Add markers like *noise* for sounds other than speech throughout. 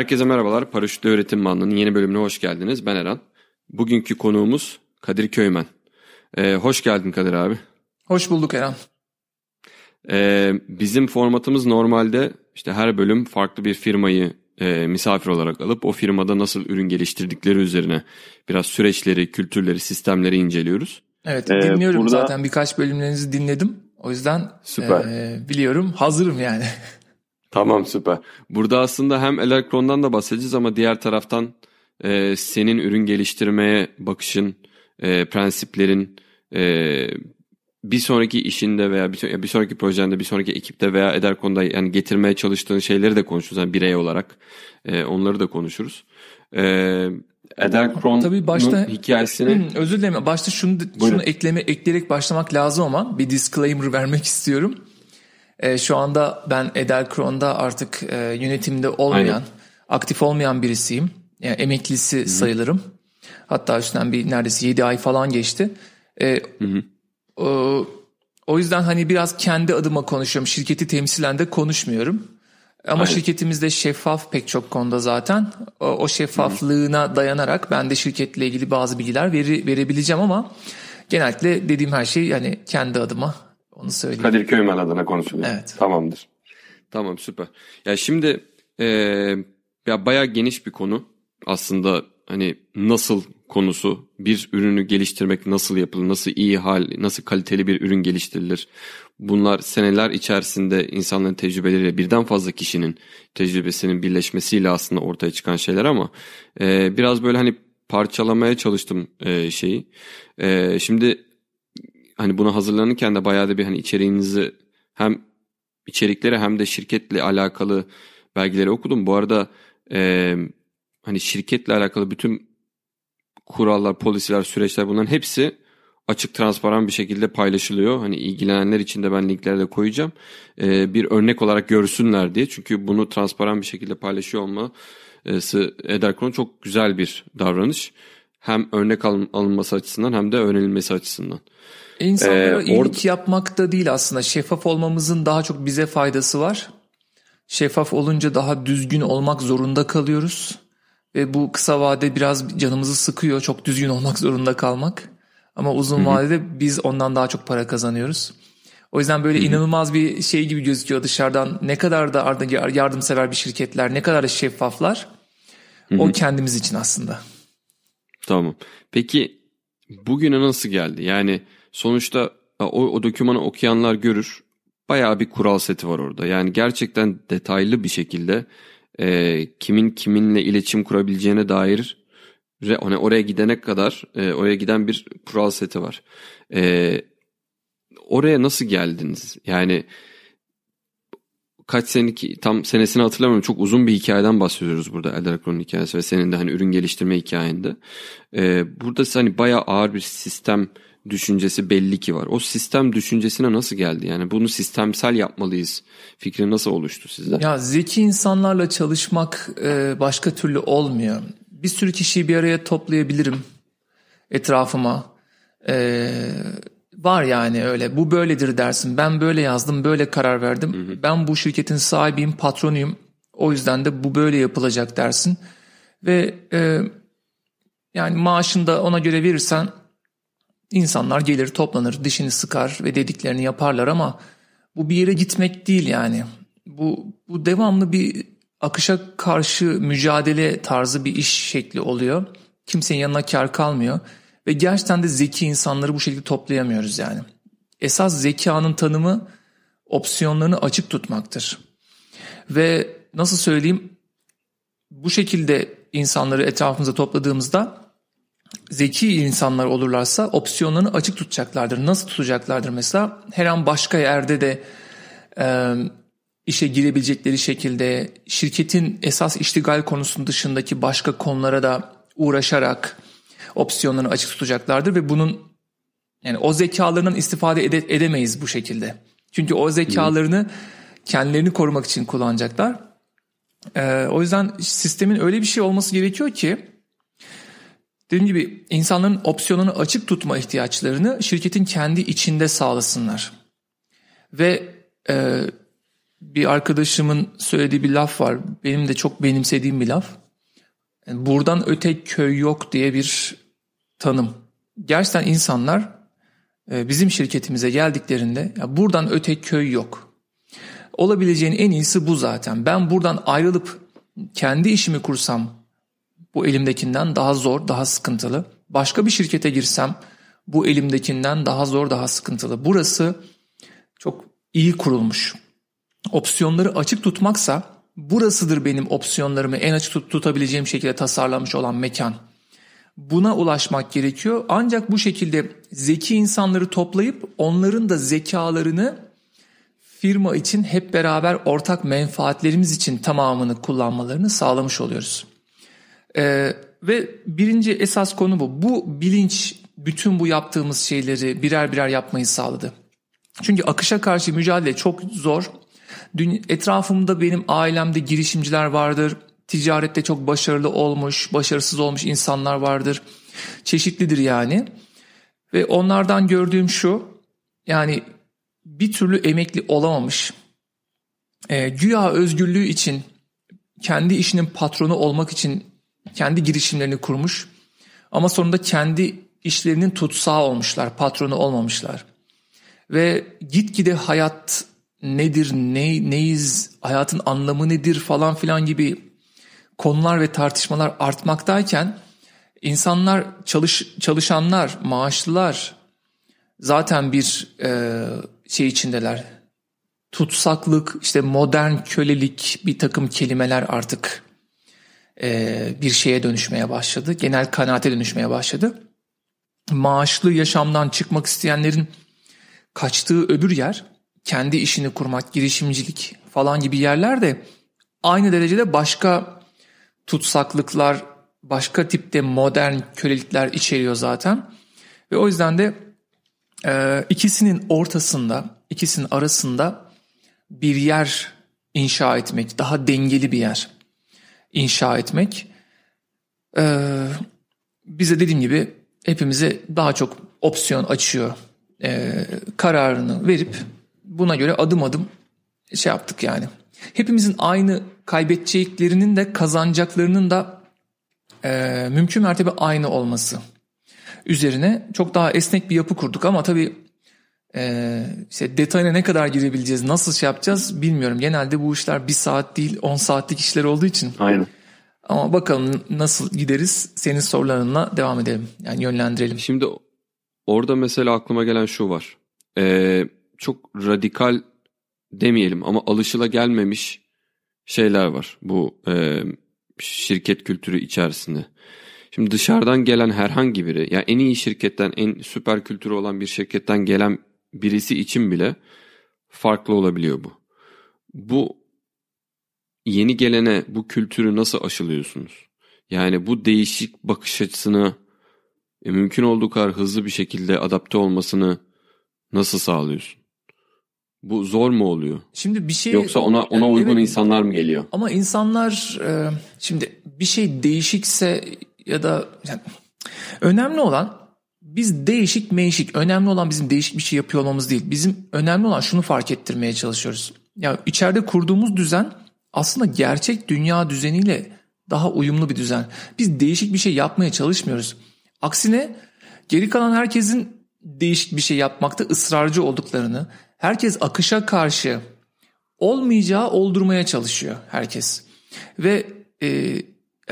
Herkese merhabalar. Paraşütlü Öğretim Manlı'nın yeni bölümüne hoş geldiniz. Ben Eren. Bugünkü konuğumuz Kadir Köymen. Ee, hoş geldin Kadir abi. Hoş bulduk Eren. Ee, bizim formatımız normalde işte her bölüm farklı bir firmayı e, misafir olarak alıp o firmada nasıl ürün geliştirdikleri üzerine biraz süreçleri, kültürleri, sistemleri inceliyoruz. Evet ee, dinliyorum burada... zaten birkaç bölümlerinizi dinledim. O yüzden Süper. E, biliyorum hazırım yani. *laughs* Tamam süper. Burada aslında hem Electron'dan da bahsedeceğiz ama diğer taraftan e, senin ürün geliştirmeye bakışın, e, prensiplerin, e, bir sonraki işinde veya bir, bir sonraki projende, bir sonraki ekipte veya Ederkon'da yani getirmeye çalıştığın şeyleri de konuşuruz. Yani birey olarak e, onları da konuşuruz. E, Ederkron Tabii başta hikayesini hmm, özür dilerim. Başta şunu Buyurun. şunu ekleme ekleyerek başlamak lazım ama bir disclaimer vermek *laughs* istiyorum. E, şu anda ben Edelkron'da artık e, yönetimde olmayan, Aynen. aktif olmayan birisiyim. Yani emeklisi Hı-hı. sayılırım. Hatta üstünden bir neredeyse 7 ay falan geçti. E, o, o yüzden hani biraz kendi adıma konuşuyorum. Şirketi temsilen de konuşmuyorum. Ama Aynen. şirketimizde şeffaf pek çok konuda zaten. O, o şeffaflığına Hı-hı. dayanarak ben de şirketle ilgili bazı bilgiler veri, verebileceğim ama genellikle dediğim her şey yani kendi adıma onu söyleyeyim. Kadir Köymen adına konuşuluyor. Evet. Tamamdır. Tamam süper. Ya şimdi e, ya bayağı geniş bir konu. Aslında hani nasıl konusu, bir ürünü geliştirmek nasıl yapılır, nasıl iyi hal, nasıl kaliteli bir ürün geliştirilir. Bunlar seneler içerisinde insanların tecrübeleriyle birden fazla kişinin tecrübesinin birleşmesiyle aslında ortaya çıkan şeyler ama e, biraz böyle hani parçalamaya çalıştım e, şeyi. E, şimdi hani buna hazırlanırken de bayağı da bir hani içeriğinizi hem içerikleri hem de şirketle alakalı belgeleri okudum. Bu arada e, hani şirketle alakalı bütün kurallar, polisler, süreçler bunların hepsi açık, transparan bir şekilde paylaşılıyor. Hani ilgilenenler için de ben linklere de koyacağım. E, bir örnek olarak görsünler diye. Çünkü bunu transparan bir şekilde paylaşıyor olması Ederkon çok güzel bir davranış. Hem örnek alınması açısından hem de öğrenilmesi açısından. İnsanlara ee, iyilik or- yapmak da değil aslında. Şeffaf olmamızın daha çok bize faydası var. Şeffaf olunca daha düzgün olmak zorunda kalıyoruz. Ve bu kısa vade biraz canımızı sıkıyor. Çok düzgün olmak zorunda kalmak. Ama uzun vadede Hı-hı. biz ondan daha çok para kazanıyoruz. O yüzden böyle Hı-hı. inanılmaz bir şey gibi gözüküyor dışarıdan. Ne kadar da yardımsever bir şirketler, ne kadar da şeffaflar. Hı-hı. O kendimiz için aslında. Tamam. Peki bugüne nasıl geldi? Yani sonuçta e, o, o dokümanı okuyanlar görür. Bayağı bir kural seti var orada. Yani gerçekten detaylı bir şekilde e, kimin kiminle iletişim kurabileceğine dair re, hani oraya gidene kadar e, oraya giden bir kural seti var. E, oraya nasıl geldiniz? Yani kaç seneki tam senesini hatırlamıyorum. Çok uzun bir hikayeden bahsediyoruz burada Elder Akron'un hikayesi ve senin de hani ürün geliştirme hikayende. E, burada hani bayağı ağır bir sistem düşüncesi belli ki var. O sistem düşüncesine nasıl geldi? Yani bunu sistemsel yapmalıyız fikri nasıl oluştu sizde? Ya zeki insanlarla çalışmak e, başka türlü olmuyor. Bir sürü kişiyi bir araya toplayabilirim etrafıma. Ee, var yani öyle. Bu böyledir dersin. Ben böyle yazdım, böyle karar verdim. Hı hı. Ben bu şirketin sahibiyim, patronuyum. O yüzden de bu böyle yapılacak dersin. Ve e, yani maaşını da ona göre verirsen İnsanlar gelir toplanır, dişini sıkar ve dediklerini yaparlar ama bu bir yere gitmek değil yani. Bu, bu devamlı bir akışa karşı mücadele tarzı bir iş şekli oluyor. Kimsenin yanına kar kalmıyor. Ve gerçekten de zeki insanları bu şekilde toplayamıyoruz yani. Esas zekanın tanımı opsiyonlarını açık tutmaktır. Ve nasıl söyleyeyim bu şekilde insanları etrafımıza topladığımızda zeki insanlar olurlarsa opsiyonlarını açık tutacaklardır. Nasıl tutacaklardır mesela? Her an başka yerde de e, işe girebilecekleri şekilde şirketin esas iştigal konusunun dışındaki başka konulara da uğraşarak opsiyonlarını açık tutacaklardır ve bunun yani o zekalarından istifade ede, edemeyiz bu şekilde. Çünkü o zekalarını kendilerini korumak için kullanacaklar. Ee, o yüzden sistemin öyle bir şey olması gerekiyor ki dediğim gibi insanların opsiyonunu açık tutma ihtiyaçlarını şirketin kendi içinde sağlasınlar. Ve e, bir arkadaşımın söylediği bir laf var. Benim de çok benimsediğim bir laf. Yani buradan öte köy yok diye bir tanım. Gerçekten insanlar e, bizim şirketimize geldiklerinde ya buradan öte köy yok. Olabileceğin en iyisi bu zaten. Ben buradan ayrılıp kendi işimi kursam bu elimdekinden daha zor, daha sıkıntılı. Başka bir şirkete girsem bu elimdekinden daha zor, daha sıkıntılı. Burası çok iyi kurulmuş. Opsiyonları açık tutmaksa burasıdır benim opsiyonlarımı en açık tut- tutabileceğim şekilde tasarlanmış olan mekan. Buna ulaşmak gerekiyor. Ancak bu şekilde zeki insanları toplayıp onların da zekalarını firma için hep beraber ortak menfaatlerimiz için tamamını kullanmalarını sağlamış oluyoruz. Ee, ve birinci esas konu bu. Bu bilinç bütün bu yaptığımız şeyleri birer birer yapmayı sağladı. Çünkü akışa karşı mücadele çok zor. Dün etrafımda benim ailemde girişimciler vardır. Ticarette çok başarılı olmuş, başarısız olmuş insanlar vardır. Çeşitlidir yani. Ve onlardan gördüğüm şu. Yani bir türlü emekli olamamış. E, güya özgürlüğü için kendi işinin patronu olmak için kendi girişimlerini kurmuş ama sonunda kendi işlerinin tutsağı olmuşlar, patronu olmamışlar. Ve gitgide hayat nedir, ne, neyiz, hayatın anlamı nedir falan filan gibi konular ve tartışmalar artmaktayken insanlar, çalış, çalışanlar, maaşlılar zaten bir e, şey içindeler. Tutsaklık, işte modern kölelik bir takım kelimeler artık e, bir şeye dönüşmeye başladı. Genel kanaate dönüşmeye başladı. Maaşlı yaşamdan çıkmak isteyenlerin kaçtığı öbür yer kendi işini kurmak, girişimcilik falan gibi yerler de aynı derecede başka tutsaklıklar, başka tipte modern kölelikler içeriyor zaten. Ve o yüzden de e, ikisinin ortasında, ikisinin arasında bir yer inşa etmek, daha dengeli bir yer inşa etmek e, bize dediğim gibi hepimize daha çok opsiyon açıyor. E, kararını verip buna göre adım adım şey yaptık yani. Hepimizin aynı kaybedeceklerinin de kazanacaklarının da e, mümkün mertebe aynı olması üzerine çok daha esnek bir yapı kurduk ama tabii ee, işte detayına ne kadar girebileceğiz, nasıl şey yapacağız bilmiyorum. Genelde bu işler bir saat değil 10 saatlik işler olduğu için. Aynen. Ama bakalım nasıl gideriz senin sorularınla devam edelim. Yani yönlendirelim. Şimdi orada mesela aklıma gelen şu var. Ee, çok radikal demeyelim ama alışıla gelmemiş şeyler var bu e, şirket kültürü içerisinde. Şimdi dışarıdan gelen herhangi biri yani en iyi şirketten en süper kültürü olan bir şirketten gelen birisi için bile farklı olabiliyor bu. Bu yeni gelene bu kültürü nasıl aşılıyorsunuz? Yani bu değişik bakış açısını e, mümkün olduğu kadar hızlı bir şekilde adapte olmasını nasıl sağlıyorsun? Bu zor mu oluyor? Şimdi bir şey yoksa ona ona yani, uygun evet, insanlar mı geliyor? Ama insanlar e, şimdi bir şey değişikse ya da yani, önemli olan biz değişik meyişik önemli olan bizim değişik bir şey yapıyor olmamız değil. Bizim önemli olan şunu fark ettirmeye çalışıyoruz. Ya içeride kurduğumuz düzen aslında gerçek dünya düzeniyle daha uyumlu bir düzen. Biz değişik bir şey yapmaya çalışmıyoruz. Aksine geri kalan herkesin değişik bir şey yapmakta ısrarcı olduklarını, herkes akışa karşı olmayacağı oldurmaya çalışıyor herkes. Ve e,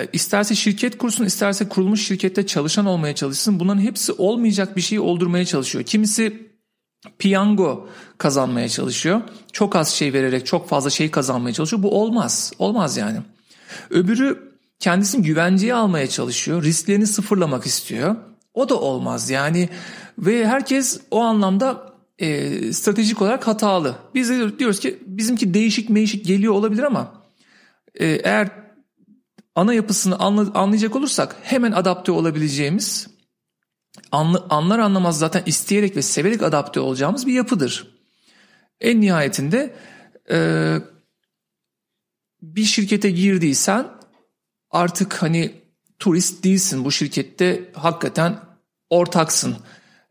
e, isterse şirket kursun, isterse kurulmuş şirkette çalışan olmaya çalışsın. Bunların hepsi olmayacak bir şeyi oldurmaya çalışıyor. Kimisi piyango kazanmaya çalışıyor. Çok az şey vererek çok fazla şey kazanmaya çalışıyor. Bu olmaz. Olmaz yani. Öbürü kendisini güvenceye almaya çalışıyor. Risklerini sıfırlamak istiyor. O da olmaz yani. Ve herkes o anlamda e, stratejik olarak hatalı. Biz de diyoruz ki bizimki değişik meyişik geliyor olabilir ama e, eğer ana yapısını anlayacak olursak hemen adapte olabileceğimiz anlar anlamaz zaten isteyerek ve severek adapte olacağımız bir yapıdır. En nihayetinde e, bir şirkete girdiysen artık hani turist değilsin bu şirkette hakikaten ortaksın.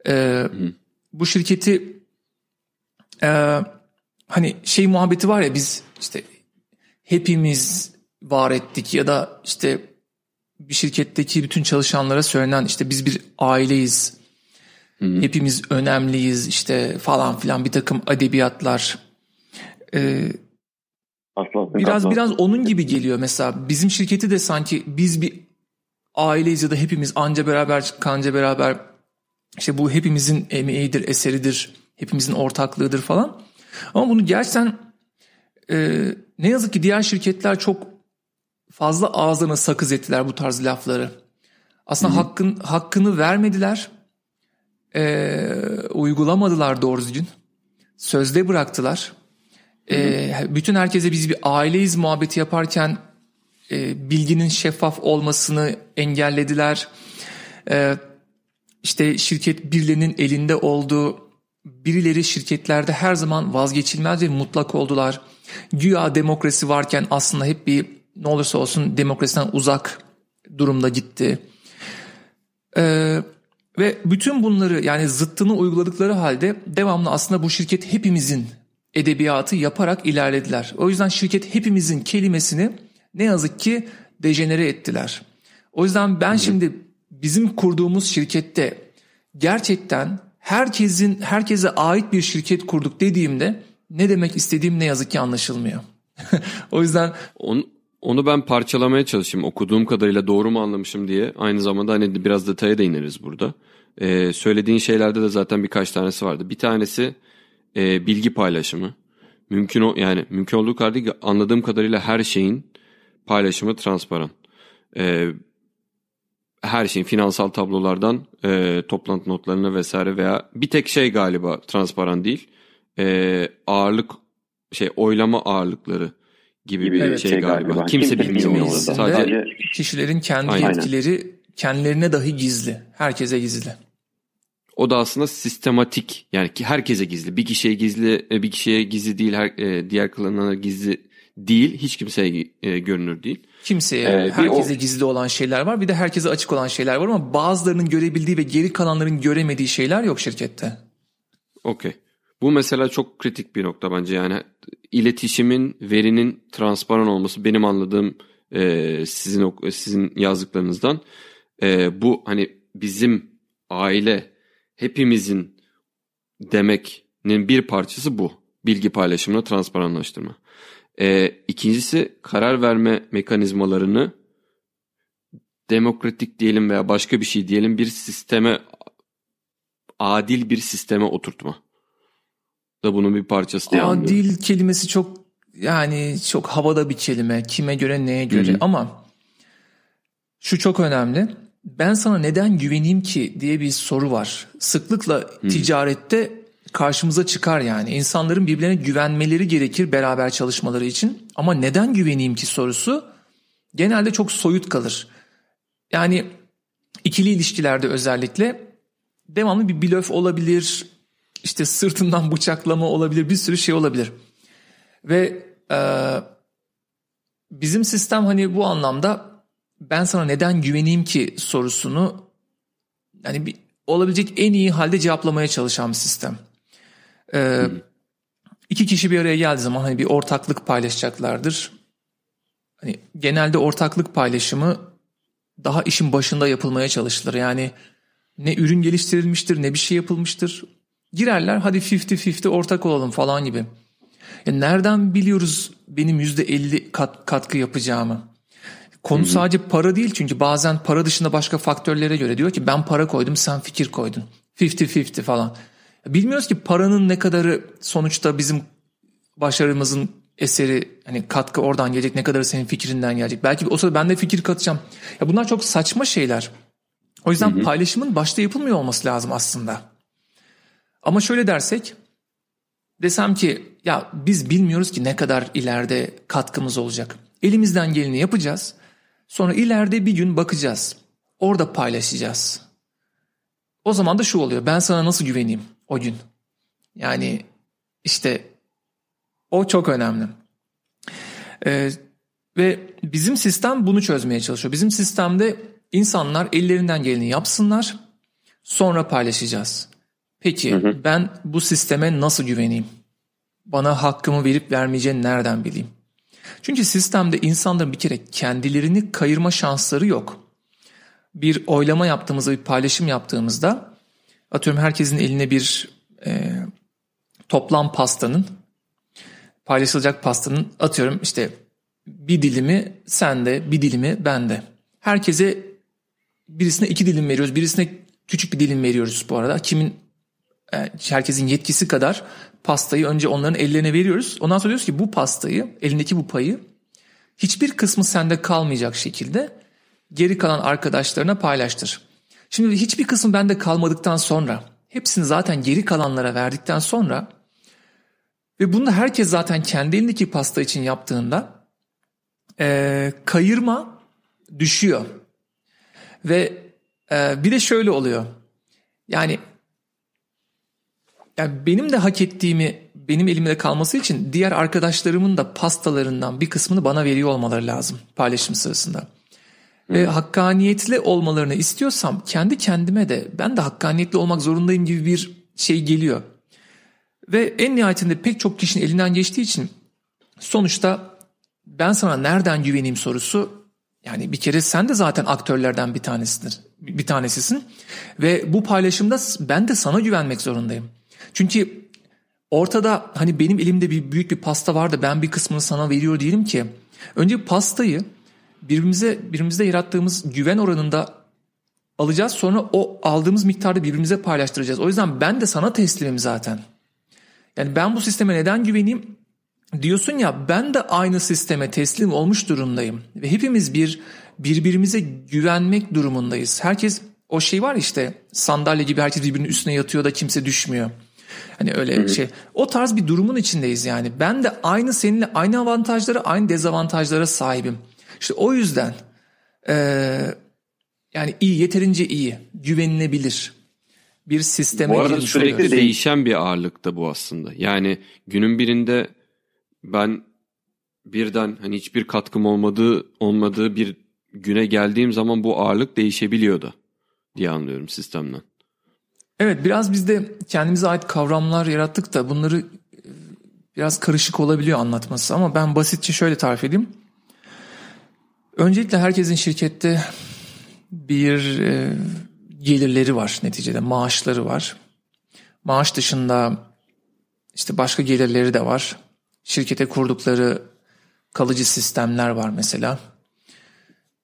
E, bu şirketi e, hani şey muhabbeti var ya biz işte hepimiz var ettik ya da işte bir şirketteki bütün çalışanlara söylenen işte biz bir aileyiz. hı Hepimiz önemliyiz işte falan filan bir takım adebiyatlar. Ee, biraz aslan. biraz onun gibi geliyor mesela. Bizim şirketi de sanki biz bir aileyiz ya da hepimiz anca beraber kanca beraber işte bu hepimizin emeğidir, eseridir, hepimizin ortaklığıdır falan. Ama bunu gerçekten e, ne yazık ki diğer şirketler çok fazla ağzına sakız ettiler bu tarz lafları. Aslında Hı-hı. hakkın hakkını vermediler. E, uygulamadılar doğru düzgün. Sözde bıraktılar. E, bütün herkese biz bir aileyiz muhabbeti yaparken e, bilginin şeffaf olmasını engellediler. E, işte şirket birilerinin elinde olduğu Birileri şirketlerde her zaman vazgeçilmez ve mutlak oldular. Güya demokrasi varken aslında hep bir ne olursa olsun demokrasiden uzak durumda gitti. Ee, ve bütün bunları yani zıttını uyguladıkları halde devamlı aslında bu şirket hepimizin edebiyatı yaparak ilerlediler. O yüzden şirket hepimizin kelimesini ne yazık ki dejenere ettiler. O yüzden ben şimdi bizim kurduğumuz şirkette gerçekten herkesin herkese ait bir şirket kurduk dediğimde ne demek istediğim ne yazık ki anlaşılmıyor. *laughs* o yüzden On, onu ben parçalamaya çalışayım okuduğum kadarıyla doğru mu anlamışım diye. Aynı zamanda hani biraz detaya da ineriz burada. Ee, söylediğin şeylerde de zaten birkaç tanesi vardı. Bir tanesi e, bilgi paylaşımı. Mümkün o yani mümkün olduğu kadar kadarıyla anladığım kadarıyla her şeyin paylaşımı transparan. Ee, her şeyin finansal tablolardan e, toplantı notlarına vesaire veya bir tek şey galiba transparan değil. E, ağırlık şey oylama ağırlıkları gibi, bir evet, şey galiba. galiba. Kimse, Kimse bilmiyor, bilmiyor orada. Sadece, Sadece kişilerin kendi Aynen. yetkileri kendilerine dahi gizli. Herkese gizli. O da aslında sistematik yani ki herkese gizli. Bir kişiye gizli, e, bir kişiye gizli değil, her, e, diğer klanlara gizli değil, hiç kimseye e, görünür değil. Kimseye, ee, herkese o... gizli olan şeyler var. Bir de herkese açık olan şeyler var ama bazılarının görebildiği ve geri kalanların göremediği şeyler yok şirkette. Okey. Bu mesela çok kritik bir nokta bence yani iletişimin verinin transparan olması benim anladığım e, sizin sizin yazdıklarınızdan e, bu hani bizim aile hepimizin demeknin bir parçası bu bilgi paylaşımına transparanlaştırma. E, ikincisi karar verme mekanizmalarını demokratik diyelim veya başka bir şey diyelim bir sisteme adil bir sisteme oturtma da bunun bir parçası diye anlıyorum. Dil kelimesi çok yani çok havada bir kelime. Kime göre neye göre Hı-hı. ama şu çok önemli. Ben sana neden güveneyim ki diye bir soru var. Sıklıkla Hı-hı. ticarette karşımıza çıkar yani. insanların birbirlerine güvenmeleri gerekir beraber çalışmaları için. Ama neden güveneyim ki sorusu genelde çok soyut kalır. Yani ikili ilişkilerde özellikle devamlı bir blöf olabilir, işte sırtından bıçaklama olabilir bir sürü şey olabilir. Ve e, bizim sistem hani bu anlamda ben sana neden güveneyim ki sorusunu hani bir, olabilecek en iyi halde cevaplamaya çalışan bir sistem. E, hmm. iki kişi bir araya geldiği zaman hani bir ortaklık paylaşacaklardır. Hani genelde ortaklık paylaşımı daha işin başında yapılmaya çalışılır. Yani ne ürün geliştirilmiştir ne bir şey yapılmıştır. Girerler hadi 50-50 ortak olalım falan gibi. Ya nereden biliyoruz benim %50 kat, katkı yapacağımı? Konu Hı-hı. sadece para değil çünkü bazen para dışında başka faktörlere göre diyor ki ben para koydum sen fikir koydun. 50-50 falan. Bilmiyoruz ki paranın ne kadarı sonuçta bizim başarımızın eseri hani katkı oradan gelecek ne kadar senin fikrinden gelecek. Belki o sırada ben de fikir katacağım. Ya bunlar çok saçma şeyler. O yüzden hı hı. paylaşımın başta yapılmıyor olması lazım aslında. Ama şöyle dersek desem ki ya biz bilmiyoruz ki ne kadar ileride katkımız olacak. Elimizden geleni yapacağız. Sonra ileride bir gün bakacağız. Orada paylaşacağız. O zaman da şu oluyor. Ben sana nasıl güveneyim o gün? Yani işte o çok önemli. Ee, ve bizim sistem bunu çözmeye çalışıyor. Bizim sistemde insanlar ellerinden geleni yapsınlar. Sonra paylaşacağız. Peki hı hı. ben bu sisteme nasıl güveneyim? Bana hakkımı verip vermeyeceğini nereden bileyim? Çünkü sistemde insanların bir kere kendilerini kayırma şansları yok. Bir oylama yaptığımızda, bir paylaşım yaptığımızda atıyorum herkesin eline bir e, toplam pastanın paylaşılacak pastanın atıyorum işte bir dilimi sende, bir dilimi bende. Herkese birisine iki dilim veriyoruz, birisine küçük bir dilim veriyoruz bu arada. Kimin e, herkesin yetkisi kadar pastayı önce onların ellerine veriyoruz. Ondan sonra diyoruz ki bu pastayı, elindeki bu payı hiçbir kısmı sende kalmayacak şekilde geri kalan arkadaşlarına paylaştır. Şimdi hiçbir kısım bende kalmadıktan sonra, hepsini zaten geri kalanlara verdikten sonra ve bunu herkes zaten kendi elindeki pasta için yaptığında e, kayırma düşüyor. Ve e, bir de şöyle oluyor. Yani yani benim de hak ettiğimi benim elimde kalması için diğer arkadaşlarımın da pastalarından bir kısmını bana veriyor olmaları lazım paylaşım sırasında. Hmm. Ve hakkaniyetli olmalarını istiyorsam kendi kendime de ben de hakkaniyetli olmak zorundayım gibi bir şey geliyor. Ve en nihayetinde pek çok kişinin elinden geçtiği için sonuçta ben sana nereden güveneyim sorusu yani bir kere sen de zaten aktörlerden bir tanesidir. Bir tanesisin ve bu paylaşımda ben de sana güvenmek zorundayım. Çünkü ortada hani benim elimde bir büyük bir pasta var da ben bir kısmını sana veriyor diyelim ki. Önce pastayı birbirimize birbirimize yarattığımız güven oranında alacağız. Sonra o aldığımız miktarda birbirimize paylaştıracağız. O yüzden ben de sana teslimim zaten. Yani ben bu sisteme neden güveneyim? Diyorsun ya ben de aynı sisteme teslim olmuş durumdayım. Ve hepimiz bir birbirimize güvenmek durumundayız. Herkes o şey var işte sandalye gibi herkes birbirinin üstüne yatıyor da kimse düşmüyor. Hani öyle Hı-hı. şey. O tarz bir durumun içindeyiz yani. Ben de aynı seninle aynı avantajlara, aynı dezavantajlara sahibim. İşte o yüzden e, yani iyi, yeterince iyi, güvenilebilir bir sisteme Bu arada sürekli değişen bir ağırlıkta bu aslında. Yani günün birinde ben birden hani hiçbir katkım olmadığı olmadığı bir güne geldiğim zaman bu ağırlık değişebiliyordu diye anlıyorum sistemden. Evet biraz biz de kendimize ait kavramlar yarattık da bunları e, biraz karışık olabiliyor anlatması ama ben basitçe şöyle tarif edeyim. Öncelikle herkesin şirkette bir e, gelirleri var neticede maaşları var. Maaş dışında işte başka gelirleri de var. Şirkete kurdukları kalıcı sistemler var mesela.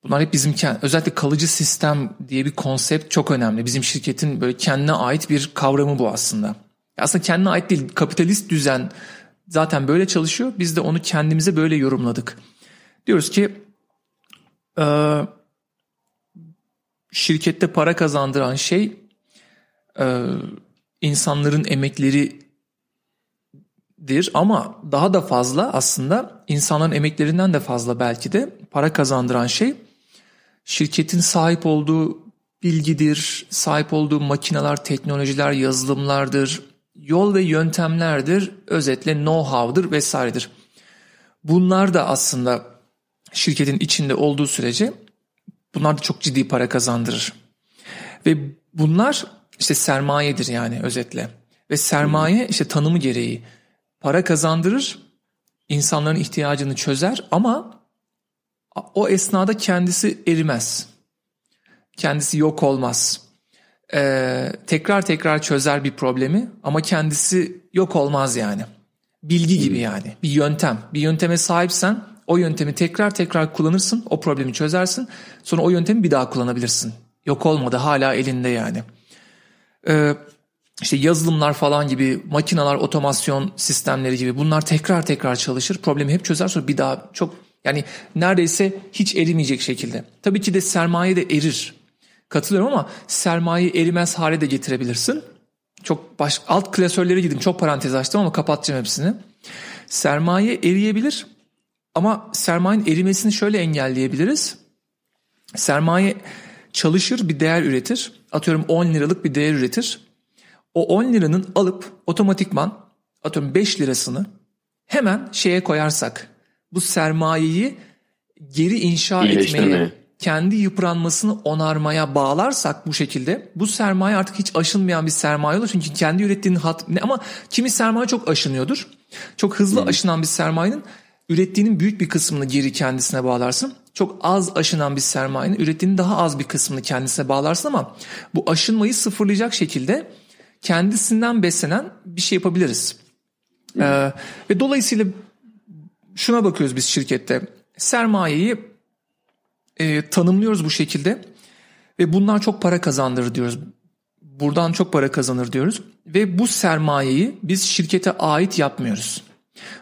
Bunlar hep bizim özellikle kalıcı sistem diye bir konsept çok önemli. Bizim şirketin böyle kendine ait bir kavramı bu aslında. Aslında kendine ait değil kapitalist düzen zaten böyle çalışıyor. Biz de onu kendimize böyle yorumladık. Diyoruz ki şirkette para kazandıran şey e, insanların emekleridir ama daha da fazla aslında insanların emeklerinden de fazla belki de para kazandıran şey şirketin sahip olduğu bilgidir, sahip olduğu makineler, teknolojiler, yazılımlardır, yol ve yöntemlerdir, özetle know-how'dır vesairedir. Bunlar da aslında şirketin içinde olduğu sürece bunlar da çok ciddi para kazandırır. Ve bunlar işte sermayedir yani özetle. Ve sermaye hmm. işte tanımı gereği para kazandırır, insanların ihtiyacını çözer ama o esnada kendisi erimez. Kendisi yok olmaz. Ee, tekrar tekrar çözer bir problemi ama kendisi yok olmaz yani. Bilgi gibi hmm. yani bir yöntem. Bir yönteme sahipsen o yöntemi tekrar tekrar kullanırsın, o problemi çözersin. Sonra o yöntemi bir daha kullanabilirsin. Yok olmadı hala elinde yani. Ee, işte yazılımlar falan gibi, makinalar, otomasyon sistemleri gibi bunlar tekrar tekrar çalışır. Problemi hep çözer sonra bir daha çok yani neredeyse hiç erimeyecek şekilde. Tabii ki de sermaye de erir. Katılıyorum ama sermaye erimez hale de getirebilirsin. Çok baş, alt klasörlere gidin. Çok parantez açtım ama kapatacağım hepsini. Sermaye eriyebilir ama sermayenin erimesini şöyle engelleyebiliriz. Sermaye çalışır bir değer üretir. Atıyorum 10 liralık bir değer üretir. O 10 liranın alıp otomatikman atıyorum 5 lirasını hemen şeye koyarsak bu sermayeyi geri inşa etmeye, kendi yıpranmasını onarmaya bağlarsak bu şekilde bu sermaye artık hiç aşınmayan bir sermaye olur. Çünkü kendi ürettiğinin hat ama kimi sermaye çok aşınıyordur. Çok hızlı hmm. aşınan bir sermayenin ürettiğinin büyük bir kısmını geri kendisine bağlarsın. Çok az aşınan bir sermayenin ürettiğinin daha az bir kısmını kendisine bağlarsın ama bu aşınmayı sıfırlayacak şekilde kendisinden beslenen bir şey yapabiliriz. Hmm. Ee, ve dolayısıyla şuna bakıyoruz biz şirkette. Sermayeyi e, tanımlıyoruz bu şekilde ve bundan çok para kazandır diyoruz. Buradan çok para kazanır diyoruz ve bu sermayeyi biz şirkete ait yapmıyoruz.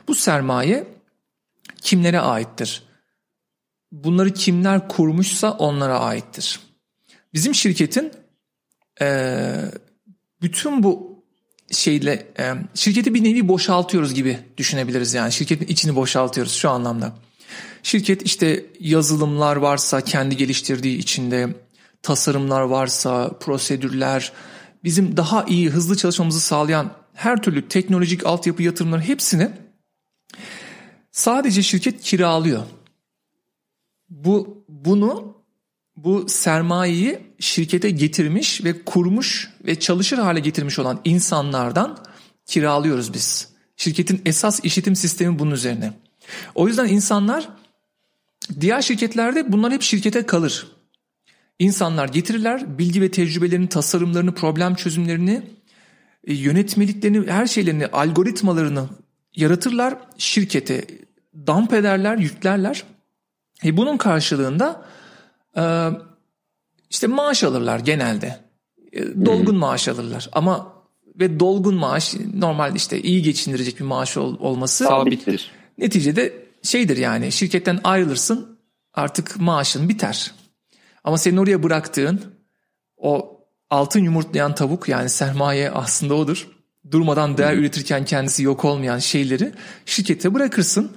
Bu sermaye kimlere aittir? Bunları kimler kurmuşsa onlara aittir. Bizim şirketin e, bütün bu şeyle e, şirketi bir nevi boşaltıyoruz gibi düşünebiliriz yani şirketin içini boşaltıyoruz şu anlamda. Şirket işte yazılımlar varsa kendi geliştirdiği içinde tasarımlar varsa prosedürler bizim daha iyi hızlı çalışmamızı sağlayan her türlü teknolojik altyapı yatırımları hepsini sadece şirket kiralıyor. Bu bunu bu sermayeyi şirkete getirmiş ve kurmuş ve çalışır hale getirmiş olan insanlardan kiralıyoruz biz. Şirketin esas işletim sistemi bunun üzerine. O yüzden insanlar diğer şirketlerde bunlar hep şirkete kalır. İnsanlar getirirler bilgi ve tecrübelerini, tasarımlarını, problem çözümlerini, e, yönetmeliklerini, her şeylerini, algoritmalarını yaratırlar, şirkete dump ederler, yüklerler. E bunun karşılığında ee, işte maaş alırlar genelde. Ee, dolgun hmm. maaş alırlar ama ve dolgun maaş normalde işte iyi geçindirecek bir maaş ol, olması sabittir. Neticede şeydir yani şirketten ayrılırsın artık maaşın biter. Ama senin oraya bıraktığın o altın yumurtlayan tavuk yani sermaye aslında odur. Durmadan değer hmm. üretirken kendisi yok olmayan şeyleri şirkete bırakırsın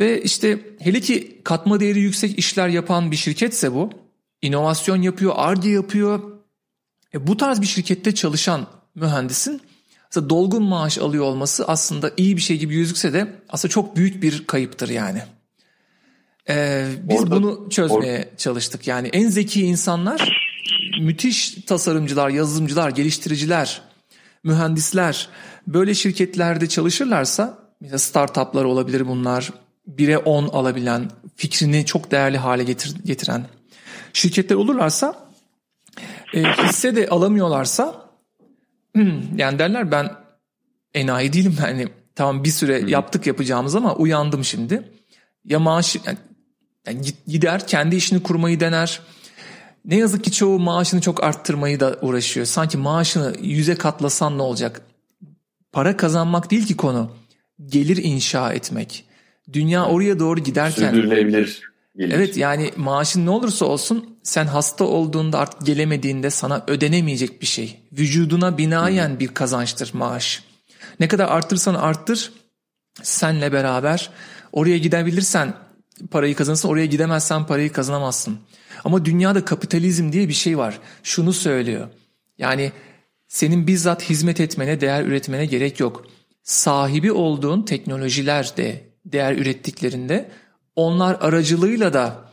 ve işte hele ki katma değeri yüksek işler yapan bir şirketse bu. inovasyon yapıyor, ARGE yapıyor. E bu tarz bir şirkette çalışan mühendisin aslında dolgun maaş alıyor olması aslında iyi bir şey gibi gözükse de aslında çok büyük bir kayıptır yani. Ee, biz orada, bunu çözmeye orada. çalıştık. Yani en zeki insanlar müthiş tasarımcılar, yazılımcılar, geliştiriciler, mühendisler böyle şirketlerde çalışırlarsa mesela startuplar olabilir bunlar, 1'e 10 alabilen, fikrini çok değerli hale getir, getiren şirketler olurlarsa e, hisse de alamıyorlarsa hmm, yani derler ben enayi değilim *laughs* yani tamam bir süre yaptık yapacağımız ama uyandım şimdi. Ya maaş yani, gider kendi işini kurmayı dener. Ne yazık ki çoğu maaşını çok arttırmayı da uğraşıyor. Sanki maaşını yüze katlasan ne olacak? Para kazanmak değil ki konu. Gelir inşa etmek dünya oraya doğru giderken sürdürülebilir. Gelir. Evet yani maaşın ne olursa olsun sen hasta olduğunda artık gelemediğinde sana ödenemeyecek bir şey. Vücuduna binayen bir kazançtır maaş. Ne kadar arttırsan arttır senle beraber oraya gidebilirsen parayı kazanırsın oraya gidemezsen parayı kazanamazsın. Ama dünyada kapitalizm diye bir şey var. Şunu söylüyor. Yani senin bizzat hizmet etmene, değer üretmene gerek yok. Sahibi olduğun teknolojiler de değer ürettiklerinde onlar aracılığıyla da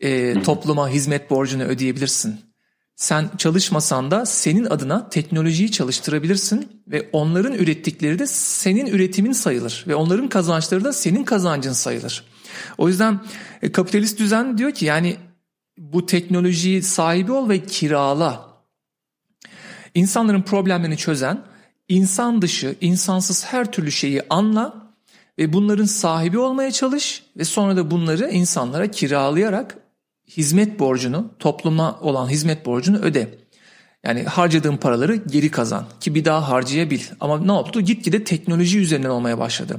e, topluma hizmet borcunu ödeyebilirsin. Sen çalışmasan da senin adına teknolojiyi çalıştırabilirsin ve onların ürettikleri de senin üretimin sayılır ve onların kazançları da senin kazancın sayılır. O yüzden e, kapitalist düzen diyor ki yani bu teknolojiyi sahibi ol ve kirala. İnsanların problemlerini çözen, insan dışı, insansız her türlü şeyi anla ve bunların sahibi olmaya çalış ve sonra da bunları insanlara kiralayarak hizmet borcunu, topluma olan hizmet borcunu öde. Yani harcadığın paraları geri kazan ki bir daha harcayabil. Ama ne yaptı? Gitgide teknoloji üzerinden olmaya başladı.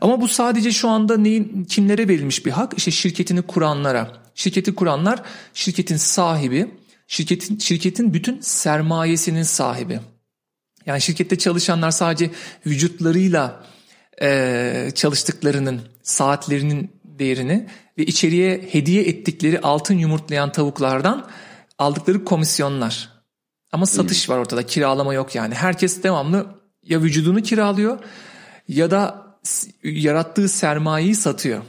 Ama bu sadece şu anda neyin kimlere verilmiş bir hak? İşte şirketini kuranlara. Şirketi kuranlar şirketin sahibi, şirketin şirketin bütün sermayesinin sahibi. Yani şirkette çalışanlar sadece vücutlarıyla e, çalıştıklarının, saatlerinin değerini ve içeriye hediye ettikleri altın yumurtlayan tavuklardan aldıkları komisyonlar. Ama satış var ortada, kiralama yok yani. Herkes devamlı ya vücudunu kiralıyor ya da yarattığı sermayeyi satıyor.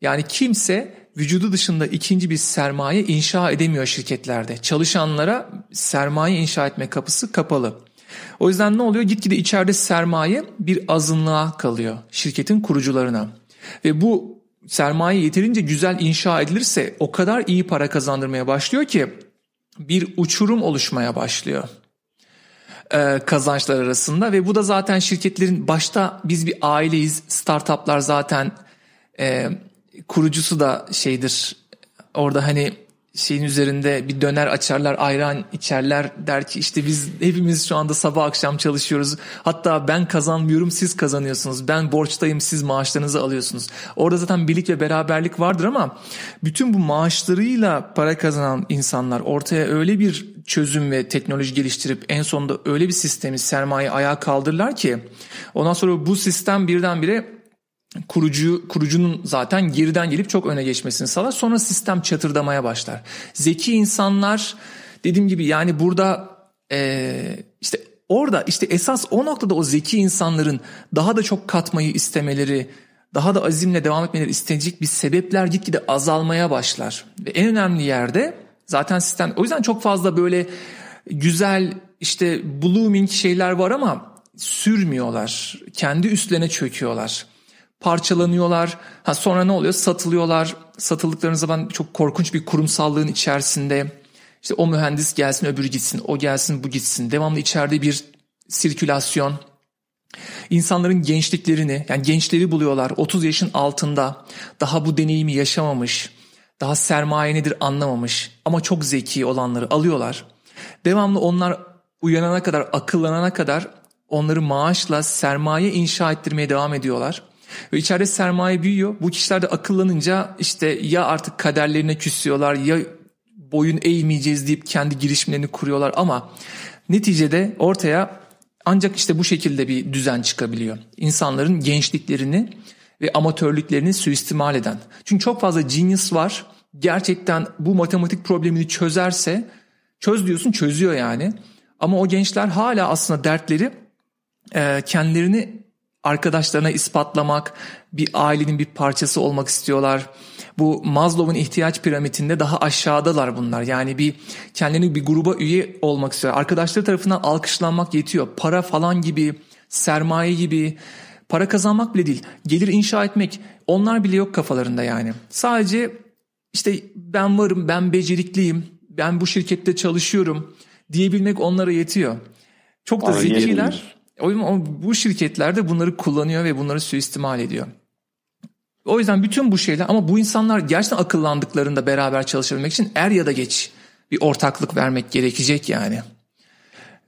Yani kimse vücudu dışında ikinci bir sermaye inşa edemiyor şirketlerde. Çalışanlara sermaye inşa etme kapısı kapalı. O yüzden ne oluyor? Gitgide içeride sermaye bir azınlığa kalıyor şirketin kurucularına. Ve bu sermaye yeterince güzel inşa edilirse o kadar iyi para kazandırmaya başlıyor ki bir uçurum oluşmaya başlıyor e, kazançlar arasında ve bu da zaten şirketlerin başta biz bir aileyiz startuplar zaten e, kurucusu da şeydir orada hani şeyin üzerinde bir döner açarlar, ayran içerler der ki işte biz hepimiz şu anda sabah akşam çalışıyoruz. Hatta ben kazanmıyorum siz kazanıyorsunuz. Ben borçtayım siz maaşlarınızı alıyorsunuz. Orada zaten birlik ve beraberlik vardır ama bütün bu maaşlarıyla para kazanan insanlar ortaya öyle bir çözüm ve teknoloji geliştirip en sonunda öyle bir sistemi sermaye ayağa kaldırırlar ki ondan sonra bu sistem birdenbire kurucu kurucunun zaten geriden gelip çok öne geçmesini sağlar. Sonra sistem çatırdamaya başlar. Zeki insanlar dediğim gibi yani burada e, işte orada işte esas o noktada o zeki insanların daha da çok katmayı istemeleri, daha da azimle devam etmeleri istenecek bir sebepler gitgide azalmaya başlar. Ve en önemli yerde zaten sistem o yüzden çok fazla böyle güzel işte blooming şeyler var ama sürmüyorlar. Kendi üstlerine çöküyorlar parçalanıyorlar. Ha sonra ne oluyor? Satılıyorlar. Satıldıkları zaman çok korkunç bir kurumsallığın içerisinde işte o mühendis gelsin, öbürü gitsin, o gelsin, bu gitsin. Devamlı içeride bir sirkülasyon. İnsanların gençliklerini, yani gençleri buluyorlar. 30 yaşın altında daha bu deneyimi yaşamamış, daha sermaye nedir anlamamış ama çok zeki olanları alıyorlar. Devamlı onlar uyanana kadar, akıllanana kadar onları maaşla sermaye inşa ettirmeye devam ediyorlar. Ve içeride sermaye büyüyor. Bu kişiler de akıllanınca işte ya artık kaderlerine küsüyorlar ya boyun eğmeyeceğiz deyip kendi girişimlerini kuruyorlar ama neticede ortaya ancak işte bu şekilde bir düzen çıkabiliyor. İnsanların gençliklerini ve amatörlüklerini suistimal eden. Çünkü çok fazla genius var. Gerçekten bu matematik problemini çözerse çöz diyorsun çözüyor yani. Ama o gençler hala aslında dertleri kendilerini arkadaşlarına ispatlamak, bir ailenin bir parçası olmak istiyorlar. Bu Maslow'un ihtiyaç piramidinde daha aşağıdalar bunlar. Yani bir kendini bir gruba üye olmak istiyor. Arkadaşları tarafından alkışlanmak yetiyor. Para falan gibi, sermaye gibi, para kazanmak bile değil. Gelir inşa etmek onlar bile yok kafalarında yani. Sadece işte ben varım, ben becerikliyim, ben bu şirkette çalışıyorum diyebilmek onlara yetiyor. Çok da zekiler o bu şirketler de bunları kullanıyor ve bunları suistimal ediyor. O yüzden bütün bu şeyler ama bu insanlar gerçekten akıllandıklarında beraber çalışabilmek için er ya da geç bir ortaklık vermek gerekecek yani.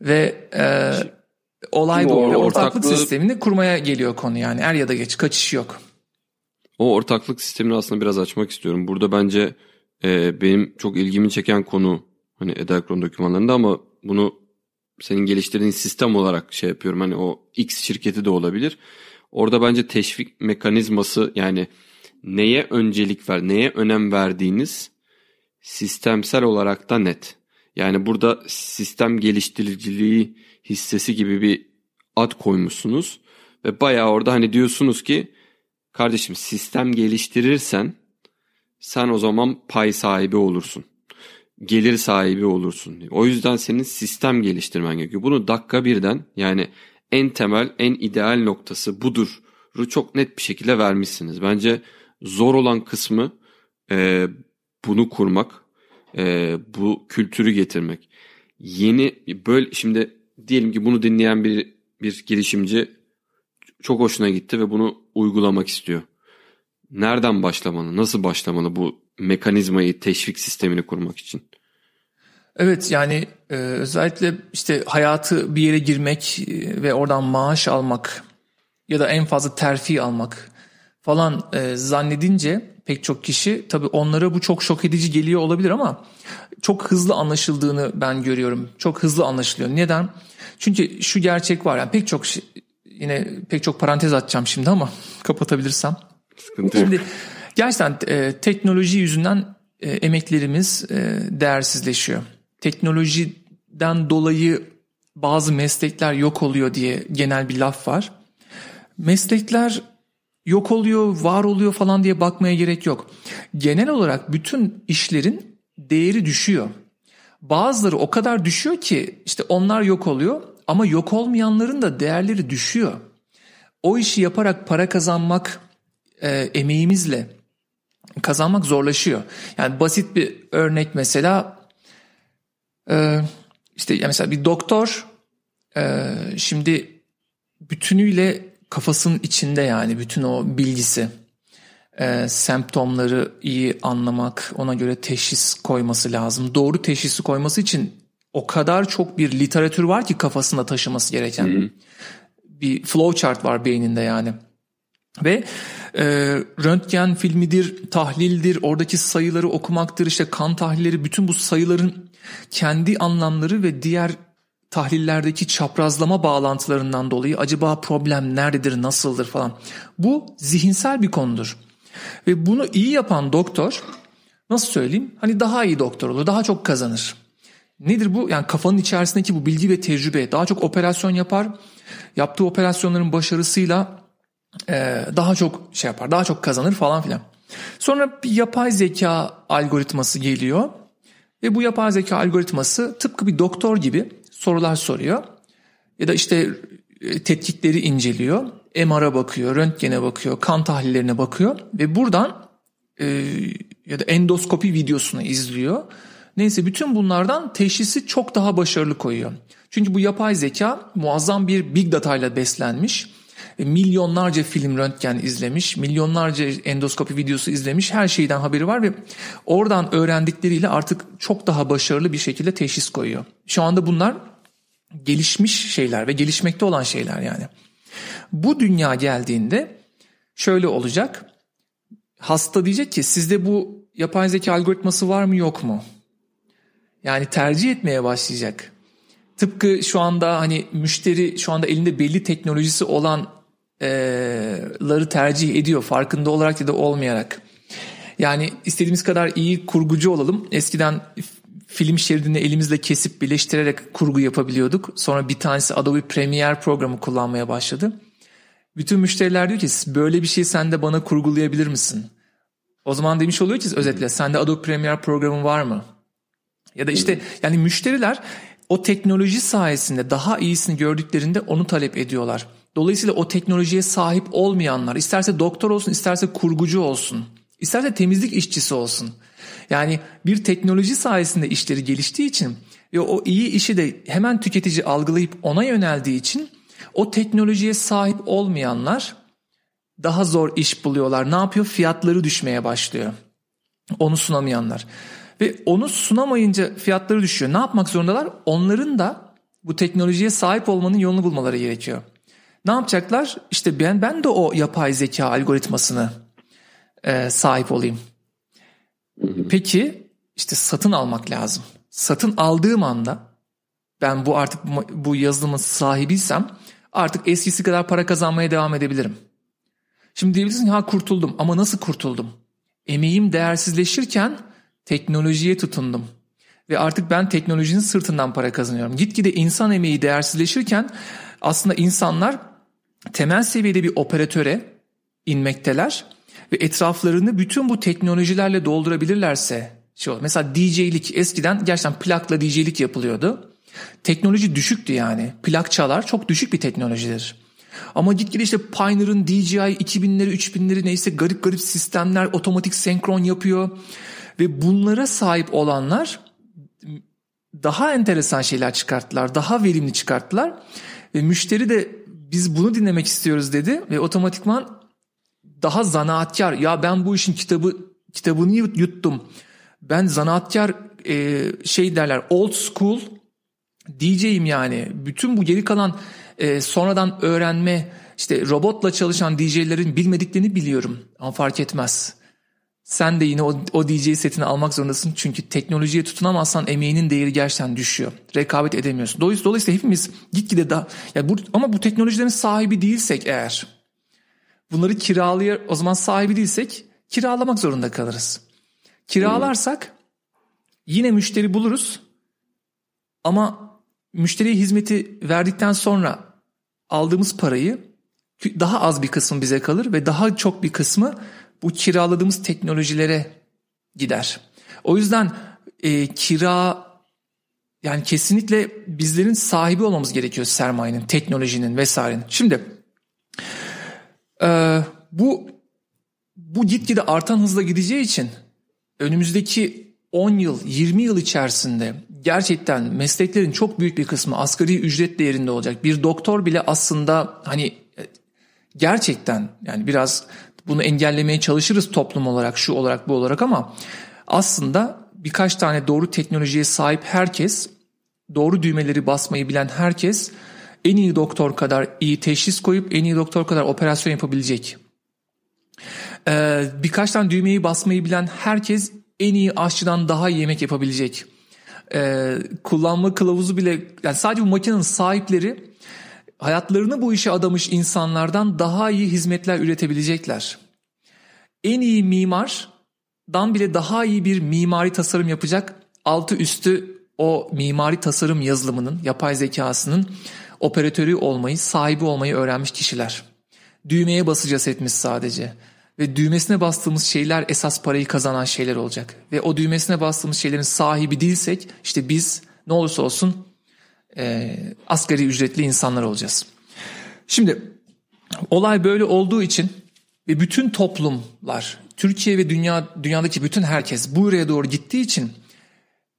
Ve e, olay bu. Ortaklık, ortaklık sistemini kurmaya geliyor konu yani. Er ya da geç kaçış yok. O ortaklık sistemini aslında biraz açmak istiyorum. Burada bence e, benim çok ilgimi çeken konu hani Edelkron dokümanlarında ama bunu senin geliştirdiğin sistem olarak şey yapıyorum. Hani o X şirketi de olabilir. Orada bence teşvik mekanizması yani neye öncelik ver, neye önem verdiğiniz sistemsel olarak da net. Yani burada sistem geliştiriciliği hissesi gibi bir ad koymuşsunuz ve bayağı orada hani diyorsunuz ki kardeşim sistem geliştirirsen sen o zaman pay sahibi olursun gelir sahibi olursun. O yüzden senin sistem geliştirmen gerekiyor. Bunu dakika birden yani en temel, en ideal noktası budur. Çok net bir şekilde vermişsiniz. Bence zor olan kısmı e, bunu kurmak, e, bu kültürü getirmek. Yeni böyle şimdi diyelim ki bunu dinleyen bir bir girişimci çok hoşuna gitti ve bunu uygulamak istiyor. Nereden başlamalı? Nasıl başlamalı bu mekanizmayı, teşvik sistemini kurmak için? Evet yani e, özellikle işte hayatı bir yere girmek e, ve oradan maaş almak ya da en fazla terfi almak falan e, zannedince pek çok kişi tabii onlara bu çok şok edici geliyor olabilir ama çok hızlı anlaşıldığını ben görüyorum. Çok hızlı anlaşılıyor. Neden? Çünkü şu gerçek var yani pek çok şey, yine pek çok parantez atacağım şimdi ama *laughs* kapatabilirsem. Sıkıntı yok. Şimdi gerçekten e, teknoloji yüzünden e, emeklerimiz e, değersizleşiyor teknolojiden dolayı bazı meslekler yok oluyor diye genel bir laf var. Meslekler yok oluyor, var oluyor falan diye bakmaya gerek yok. Genel olarak bütün işlerin değeri düşüyor. Bazıları o kadar düşüyor ki işte onlar yok oluyor ama yok olmayanların da değerleri düşüyor. O işi yaparak para kazanmak e, emeğimizle kazanmak zorlaşıyor. Yani basit bir örnek mesela e, işte yani mesela bir doktor e, şimdi bütünüyle kafasının içinde yani bütün o bilgisi e, semptomları iyi anlamak ona göre teşhis koyması lazım. Doğru teşhisi koyması için o kadar çok bir literatür var ki kafasında taşıması gereken. Hı-hı. Bir flowchart var beyninde yani. Ve e, röntgen filmidir, tahlildir, oradaki sayıları okumaktır, işte kan tahlilleri bütün bu sayıların kendi anlamları ve diğer tahlillerdeki çaprazlama bağlantılarından dolayı acaba problem nerededir, nasıldır falan. Bu zihinsel bir konudur. Ve bunu iyi yapan doktor nasıl söyleyeyim? Hani daha iyi doktor olur, daha çok kazanır. Nedir bu? Yani kafanın içerisindeki bu bilgi ve tecrübe daha çok operasyon yapar. Yaptığı operasyonların başarısıyla e, daha çok şey yapar, daha çok kazanır falan filan. Sonra bir yapay zeka algoritması geliyor. Ve bu yapay zeka algoritması tıpkı bir doktor gibi sorular soruyor. Ya da işte e, tetkikleri inceliyor. MR'a bakıyor, röntgene bakıyor, kan tahlillerine bakıyor ve buradan e, ya da endoskopi videosunu izliyor. Neyse bütün bunlardan teşhisi çok daha başarılı koyuyor. Çünkü bu yapay zeka muazzam bir big data ile beslenmiş e, milyonlarca film röntgen izlemiş, milyonlarca endoskopi videosu izlemiş, her şeyden haberi var ve oradan öğrendikleriyle artık çok daha başarılı bir şekilde teşhis koyuyor. Şu anda bunlar gelişmiş şeyler ve gelişmekte olan şeyler yani. Bu dünya geldiğinde şöyle olacak. Hasta diyecek ki sizde bu yapay zeka algoritması var mı yok mu? Yani tercih etmeye başlayacak. Tıpkı şu anda hani müşteri şu anda elinde belli teknolojisi olan ları tercih ediyor farkında olarak ya da olmayarak. Yani istediğimiz kadar iyi kurgucu olalım. Eskiden film şeridini elimizle kesip birleştirerek kurgu yapabiliyorduk. Sonra bir tanesi Adobe Premiere programı kullanmaya başladı. Bütün müşteriler diyor ki böyle bir şey sen de bana kurgulayabilir misin? O zaman demiş oluyor ki özetle sende Adobe Premiere programı var mı? Ya da işte yani müşteriler o teknoloji sayesinde daha iyisini gördüklerinde onu talep ediyorlar. Dolayısıyla o teknolojiye sahip olmayanlar isterse doktor olsun isterse kurgucu olsun isterse temizlik işçisi olsun. Yani bir teknoloji sayesinde işleri geliştiği için ve o iyi işi de hemen tüketici algılayıp ona yöneldiği için o teknolojiye sahip olmayanlar daha zor iş buluyorlar. Ne yapıyor? Fiyatları düşmeye başlıyor. Onu sunamayanlar. Ve onu sunamayınca fiyatları düşüyor. Ne yapmak zorundalar? Onların da bu teknolojiye sahip olmanın yolunu bulmaları gerekiyor. Ne yapacaklar? İşte ben ben de o yapay zeka algoritmasını e, sahip olayım. Peki işte satın almak lazım. Satın aldığım anda ben bu artık bu yazılımın sahibiysem artık eskisi kadar para kazanmaya devam edebilirim. Şimdi diyebilirsin ha kurtuldum ama nasıl kurtuldum? Emeğim değersizleşirken teknolojiye tutundum. Ve artık ben teknolojinin sırtından para kazanıyorum. Gitgide insan emeği değersizleşirken aslında insanlar temel seviyede bir operatöre inmekteler ve etraflarını bütün bu teknolojilerle doldurabilirlerse şey olur. Mesela DJ'lik eskiden gerçekten plakla DJ'lik yapılıyordu. Teknoloji düşüktü yani. Plak çalar çok düşük bir teknolojidir. Ama gitgide işte Pioneer'ın DJI 2000'leri 3000'leri neyse garip garip sistemler otomatik senkron yapıyor. Ve bunlara sahip olanlar daha enteresan şeyler çıkarttılar. Daha verimli çıkarttılar. Ve müşteri de biz bunu dinlemek istiyoruz dedi ve otomatikman daha zanaatkar ya ben bu işin kitabı kitabını yuttum. Ben zanaatkar e, şey derler old school DJ'im yani. Bütün bu geri kalan e, sonradan öğrenme işte robotla çalışan DJ'lerin bilmediklerini biliyorum ama fark etmez sen de yine o, o DJ setini almak zorundasın. Çünkü teknolojiye tutunamazsan emeğinin değeri gerçekten düşüyor. Rekabet edemiyorsun. Dolayısıyla hepimiz gitgide daha... Yani bu, ama bu teknolojilerin sahibi değilsek eğer... Bunları kiralıyor, o zaman sahibi değilsek kiralamak zorunda kalırız. Kiralarsak yine müşteri buluruz ama müşteriye hizmeti verdikten sonra aldığımız parayı daha az bir kısmı bize kalır ve daha çok bir kısmı bu kiraladığımız teknolojilere gider. O yüzden e, kira yani kesinlikle bizlerin sahibi olmamız gerekiyor sermayenin, teknolojinin vesairenin. Şimdi e, bu bu gitgide artan hızla gideceği için önümüzdeki 10 yıl, 20 yıl içerisinde gerçekten mesleklerin çok büyük bir kısmı asgari ücret değerinde olacak. Bir doktor bile aslında hani e, gerçekten yani biraz bunu engellemeye çalışırız toplum olarak şu olarak bu olarak ama aslında birkaç tane doğru teknolojiye sahip herkes, doğru düğmeleri basmayı bilen herkes en iyi doktor kadar iyi teşhis koyup en iyi doktor kadar operasyon yapabilecek. Ee, birkaç tane düğmeyi basmayı bilen herkes en iyi aşçıdan daha iyi yemek yapabilecek. Ee, kullanma kılavuzu bile yani sadece bu makinenin sahipleri hayatlarını bu işe adamış insanlardan daha iyi hizmetler üretebilecekler. En iyi mimardan bile daha iyi bir mimari tasarım yapacak altı üstü o mimari tasarım yazılımının, yapay zekasının operatörü olmayı, sahibi olmayı öğrenmiş kişiler. Düğmeye basacağız etmiş sadece. Ve düğmesine bastığımız şeyler esas parayı kazanan şeyler olacak. Ve o düğmesine bastığımız şeylerin sahibi değilsek işte biz ne olursa olsun e, asgari ücretli insanlar olacağız. Şimdi olay böyle olduğu için ve bütün toplumlar, Türkiye ve dünya dünyadaki bütün herkes bu buraya doğru gittiği için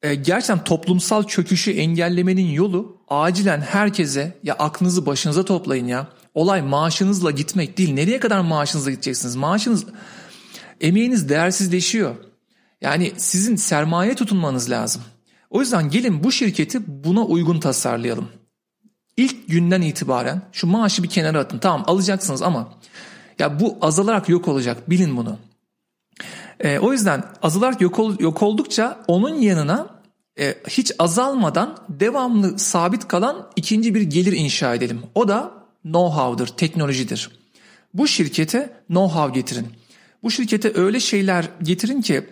e, gerçekten toplumsal çöküşü engellemenin yolu acilen herkese ya aklınızı başınıza toplayın ya. Olay maaşınızla gitmek değil. Nereye kadar maaşınızla gideceksiniz? Maaşınız emeğiniz değersizleşiyor. Yani sizin sermaye tutunmanız lazım. O yüzden gelin bu şirketi buna uygun tasarlayalım. İlk günden itibaren şu maaşı bir kenara atın. Tamam alacaksınız ama ya bu azalarak yok olacak bilin bunu. E, o yüzden azalarak yok, ol, yok oldukça onun yanına e, hiç azalmadan devamlı sabit kalan ikinci bir gelir inşa edelim. O da know-how'dır, teknolojidir. Bu şirkete know-how getirin. Bu şirkete öyle şeyler getirin ki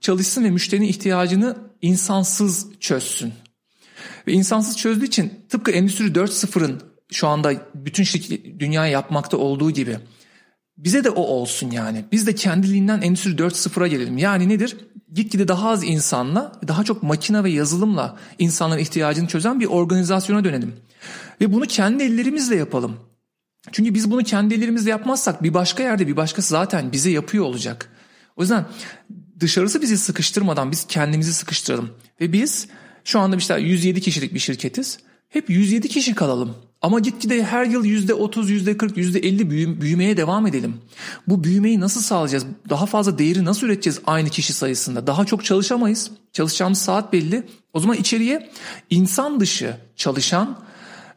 çalışsın ve müşterinin ihtiyacını insansız çözsün. Ve insansız çözdüğü için tıpkı Endüstri 4.0'ın şu anda bütün şirket, dünya yapmakta olduğu gibi bize de o olsun yani. Biz de kendiliğinden Endüstri 4.0'a gelelim. Yani nedir? Gitgide daha az insanla, daha çok makine ve yazılımla insanların ihtiyacını çözen bir organizasyona dönelim. Ve bunu kendi ellerimizle yapalım. Çünkü biz bunu kendi ellerimizle yapmazsak bir başka yerde bir başkası zaten bize yapıyor olacak. O yüzden dışarısı bizi sıkıştırmadan biz kendimizi sıkıştıralım. Ve biz şu anda işte 107 kişilik bir şirketiz. Hep 107 kişi kalalım. Ama gitgide her yıl %30, %40, %50 büyüm, büyümeye devam edelim. Bu büyümeyi nasıl sağlayacağız? Daha fazla değeri nasıl üreteceğiz aynı kişi sayısında? Daha çok çalışamayız. Çalışacağımız saat belli. O zaman içeriye insan dışı çalışan,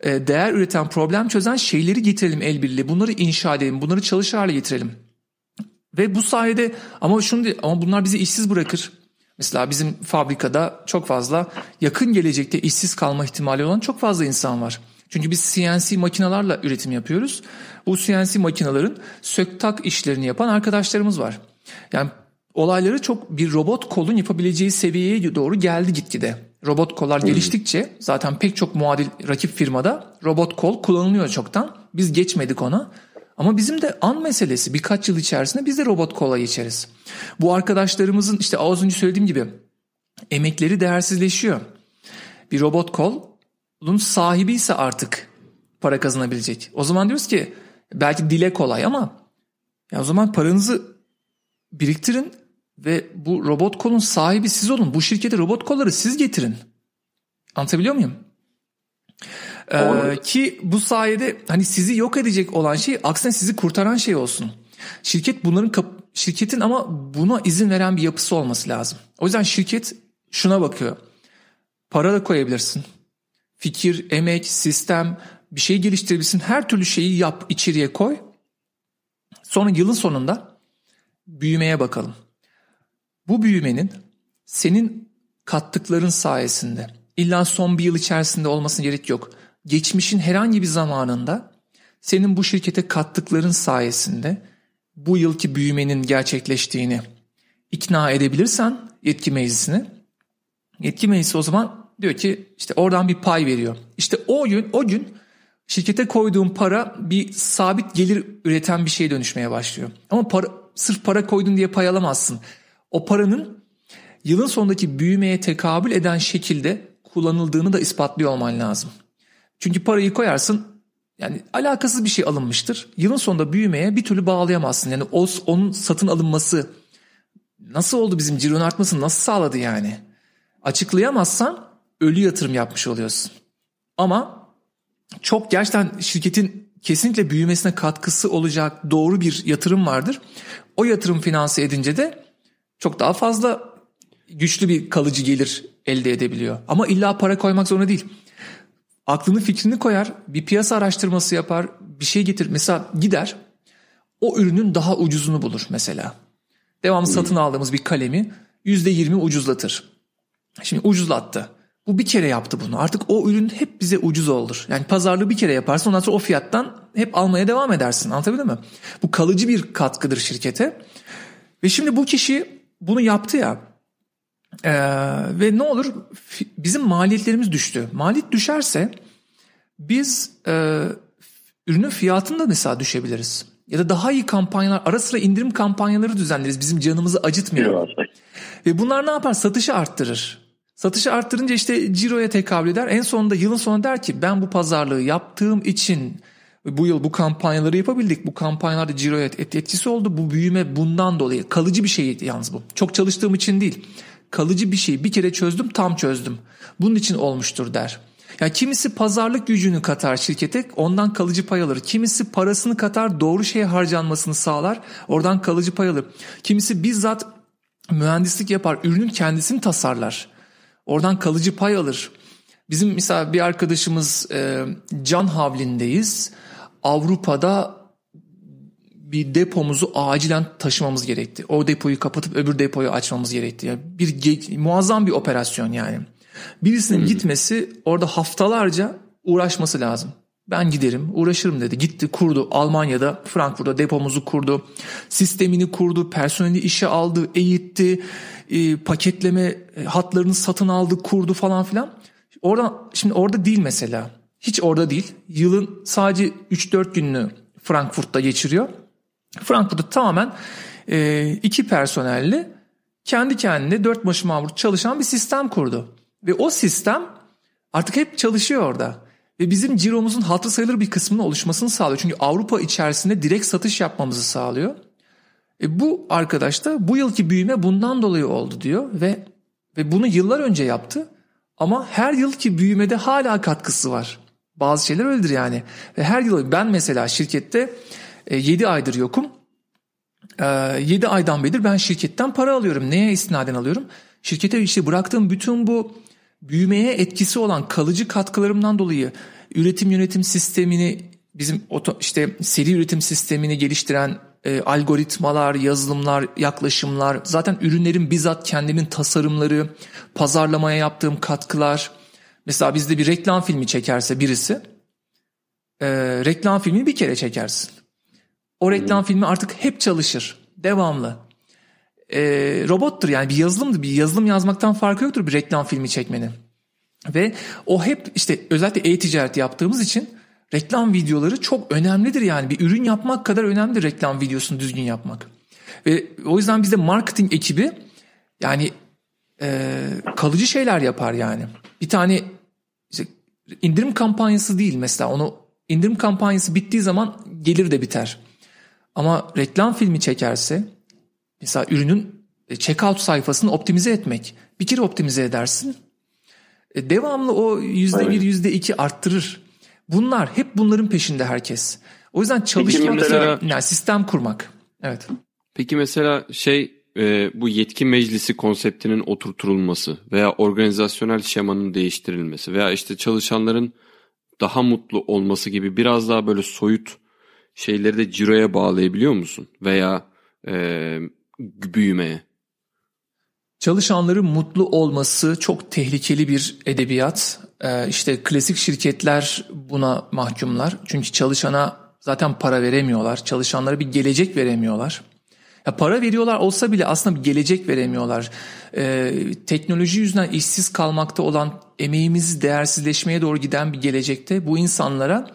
e, değer üreten, problem çözen şeyleri getirelim el birliği. Bunları inşa edelim, bunları çalışır hale getirelim. Ve bu sayede ama şunu ama bunlar bizi işsiz bırakır. Mesela bizim fabrikada çok fazla yakın gelecekte işsiz kalma ihtimali olan çok fazla insan var. Çünkü biz CNC makinalarla üretim yapıyoruz. Bu CNC makinaların söktak işlerini yapan arkadaşlarımız var. Yani olayları çok bir robot kolun yapabileceği seviyeye doğru geldi gitgide. Robot kollar geliştikçe zaten pek çok muadil rakip firmada robot kol kullanılıyor çoktan. Biz geçmedik ona. Ama bizim de an meselesi birkaç yıl içerisinde biz de robot kola içeriz. Bu arkadaşlarımızın işte az önce söylediğim gibi emekleri değersizleşiyor. Bir robot kolun sahibi ise artık para kazanabilecek. O zaman diyoruz ki belki dile kolay ama ya o zaman paranızı biriktirin ve bu robot kolun sahibi siz olun. Bu şirkete robot kolları siz getirin. Anlatabiliyor muyum? Ee, ki bu sayede hani sizi yok edecek olan şey aksine sizi kurtaran şey olsun. Şirket bunların kap- şirketin ama buna izin veren bir yapısı olması lazım. O yüzden şirket şuna bakıyor. Para da koyabilirsin. Fikir, emek, sistem bir şey geliştirebilirsin. Her türlü şeyi yap, içeriye koy. Sonra yılın sonunda büyümeye bakalım. Bu büyümenin senin kattıkların sayesinde illa son bir yıl içerisinde olmasına gerek yok geçmişin herhangi bir zamanında senin bu şirkete kattıkların sayesinde bu yılki büyümenin gerçekleştiğini ikna edebilirsen yetki meclisini yetki meclisi o zaman diyor ki işte oradan bir pay veriyor. İşte o gün o gün şirkete koyduğun para bir sabit gelir üreten bir şeye dönüşmeye başlıyor. Ama para, sırf para koydun diye pay alamazsın. O paranın yılın sonundaki büyümeye tekabül eden şekilde kullanıldığını da ispatlıyor olman lazım. Çünkü parayı koyarsın yani alakasız bir şey alınmıştır. Yılın sonunda büyümeye bir türlü bağlayamazsın. Yani o, onun satın alınması nasıl oldu bizim cironun artması? nasıl sağladı yani? Açıklayamazsan ölü yatırım yapmış oluyorsun. Ama çok gerçekten şirketin kesinlikle büyümesine katkısı olacak doğru bir yatırım vardır. O yatırım finanse edince de çok daha fazla güçlü bir kalıcı gelir elde edebiliyor. Ama illa para koymak zorunda değil aklını fikrini koyar, bir piyasa araştırması yapar, bir şey getir. Mesela gider o ürünün daha ucuzunu bulur mesela. Devamlı hmm. satın aldığımız bir kalemi %20 ucuzlatır. Şimdi ucuzlattı. Bu bir kere yaptı bunu. Artık o ürün hep bize ucuz olur. Yani pazarlığı bir kere yaparsın ondan sonra o fiyattan hep almaya devam edersin. Anlatabildim mi? Bu kalıcı bir katkıdır şirkete. Ve şimdi bu kişi bunu yaptı ya. Ee, ve ne olur bizim maliyetlerimiz düştü. Maliyet düşerse biz e, ürünün fiyatını mesela düşebiliriz. Ya da daha iyi kampanyalar, ara sıra indirim kampanyaları düzenleriz. Bizim canımızı acıtmıyor. Ve bunlar ne yapar? Satışı arttırır. Satışı arttırınca işte ciroya tekabül eder. En sonunda yılın sonunda der ki ben bu pazarlığı yaptığım için bu yıl bu kampanyaları yapabildik. Bu kampanyalarda ciroya etkisi oldu. Bu büyüme bundan dolayı. Kalıcı bir şey yalnız bu. Çok çalıştığım için değil kalıcı bir şeyi bir kere çözdüm tam çözdüm. Bunun için olmuştur der. Ya kimisi pazarlık gücünü katar şirkete ondan kalıcı pay alır. Kimisi parasını katar doğru şeye harcanmasını sağlar oradan kalıcı pay alır. Kimisi bizzat mühendislik yapar ürünün kendisini tasarlar. Oradan kalıcı pay alır. Bizim mesela bir arkadaşımız e, Can Havlin'deyiz. Avrupa'da bir depomuzu acilen taşımamız gerekti. O depoyu kapatıp öbür depoyu açmamız gerekti. Yani bir ge- muazzam bir operasyon yani. Birisinin hmm. gitmesi orada haftalarca uğraşması lazım. Ben giderim, uğraşırım dedi. Gitti, kurdu. Almanya'da, Frankfurt'ta depomuzu kurdu. Sistemini kurdu, personeli işe aldı, eğitti. Ee, e, paketleme hatlarını satın aldı, kurdu falan filan. Orada şimdi orada değil mesela. Hiç orada değil. Yılın sadece 3-4 gününü Frankfurt'ta geçiriyor. Frankfurt'ta tamamen e, iki personelli kendi kendine dört başı mamur çalışan bir sistem kurdu. Ve o sistem artık hep çalışıyor orada. Ve bizim ciromuzun hatır sayılır bir kısmının oluşmasını sağlıyor. Çünkü Avrupa içerisinde direkt satış yapmamızı sağlıyor. E bu arkadaş da bu yılki büyüme bundan dolayı oldu diyor ve ve bunu yıllar önce yaptı ama her yılki büyümede hala katkısı var. Bazı şeyler öyledir yani. Ve her yıl ben mesela şirkette e, 7 aydır yokum. E, 7 aydan beridir ben şirketten para alıyorum. Neye istinaden alıyorum? Şirkete işte bıraktığım bütün bu büyümeye etkisi olan kalıcı katkılarımdan dolayı üretim yönetim sistemini bizim işte seri üretim sistemini geliştiren e, algoritmalar, yazılımlar, yaklaşımlar, zaten ürünlerin bizzat kendimin tasarımları, pazarlamaya yaptığım katkılar. Mesela bizde bir reklam filmi çekerse birisi, e, reklam filmi bir kere çekersin. O reklam hmm. filmi artık hep çalışır. Devamlı. E, robottur yani bir yazılımdır. Bir yazılım yazmaktan farkı yoktur bir reklam filmi çekmenin. Ve o hep işte özellikle e-ticaret yaptığımız için reklam videoları çok önemlidir yani. Bir ürün yapmak kadar önemlidir reklam videosunu düzgün yapmak. Ve o yüzden bizde marketing ekibi yani e, kalıcı şeyler yapar yani. Bir tane işte indirim kampanyası değil mesela onu indirim kampanyası bittiği zaman gelir de biter. Ama reklam filmi çekerse mesela ürünün e, checkout sayfasını optimize etmek. Bir kere optimize edersin. E, devamlı o yüzde bir, yüzde iki arttırır. Bunlar hep bunların peşinde herkes. O yüzden çalışmak, mesela, yani sistem kurmak. Evet. Peki mesela şey e, bu yetki meclisi konseptinin oturtulması veya organizasyonel şemanın değiştirilmesi veya işte çalışanların daha mutlu olması gibi biraz daha böyle soyut şeyleri de ciroya bağlayabiliyor musun? Veya e, büyümeye? Çalışanların mutlu olması çok tehlikeli bir edebiyat. Ee, işte klasik şirketler buna mahkumlar. Çünkü çalışana zaten para veremiyorlar. Çalışanlara bir gelecek veremiyorlar. Ya para veriyorlar olsa bile aslında bir gelecek veremiyorlar. Ee, teknoloji yüzünden işsiz kalmakta olan emeğimiz değersizleşmeye doğru giden bir gelecekte bu insanlara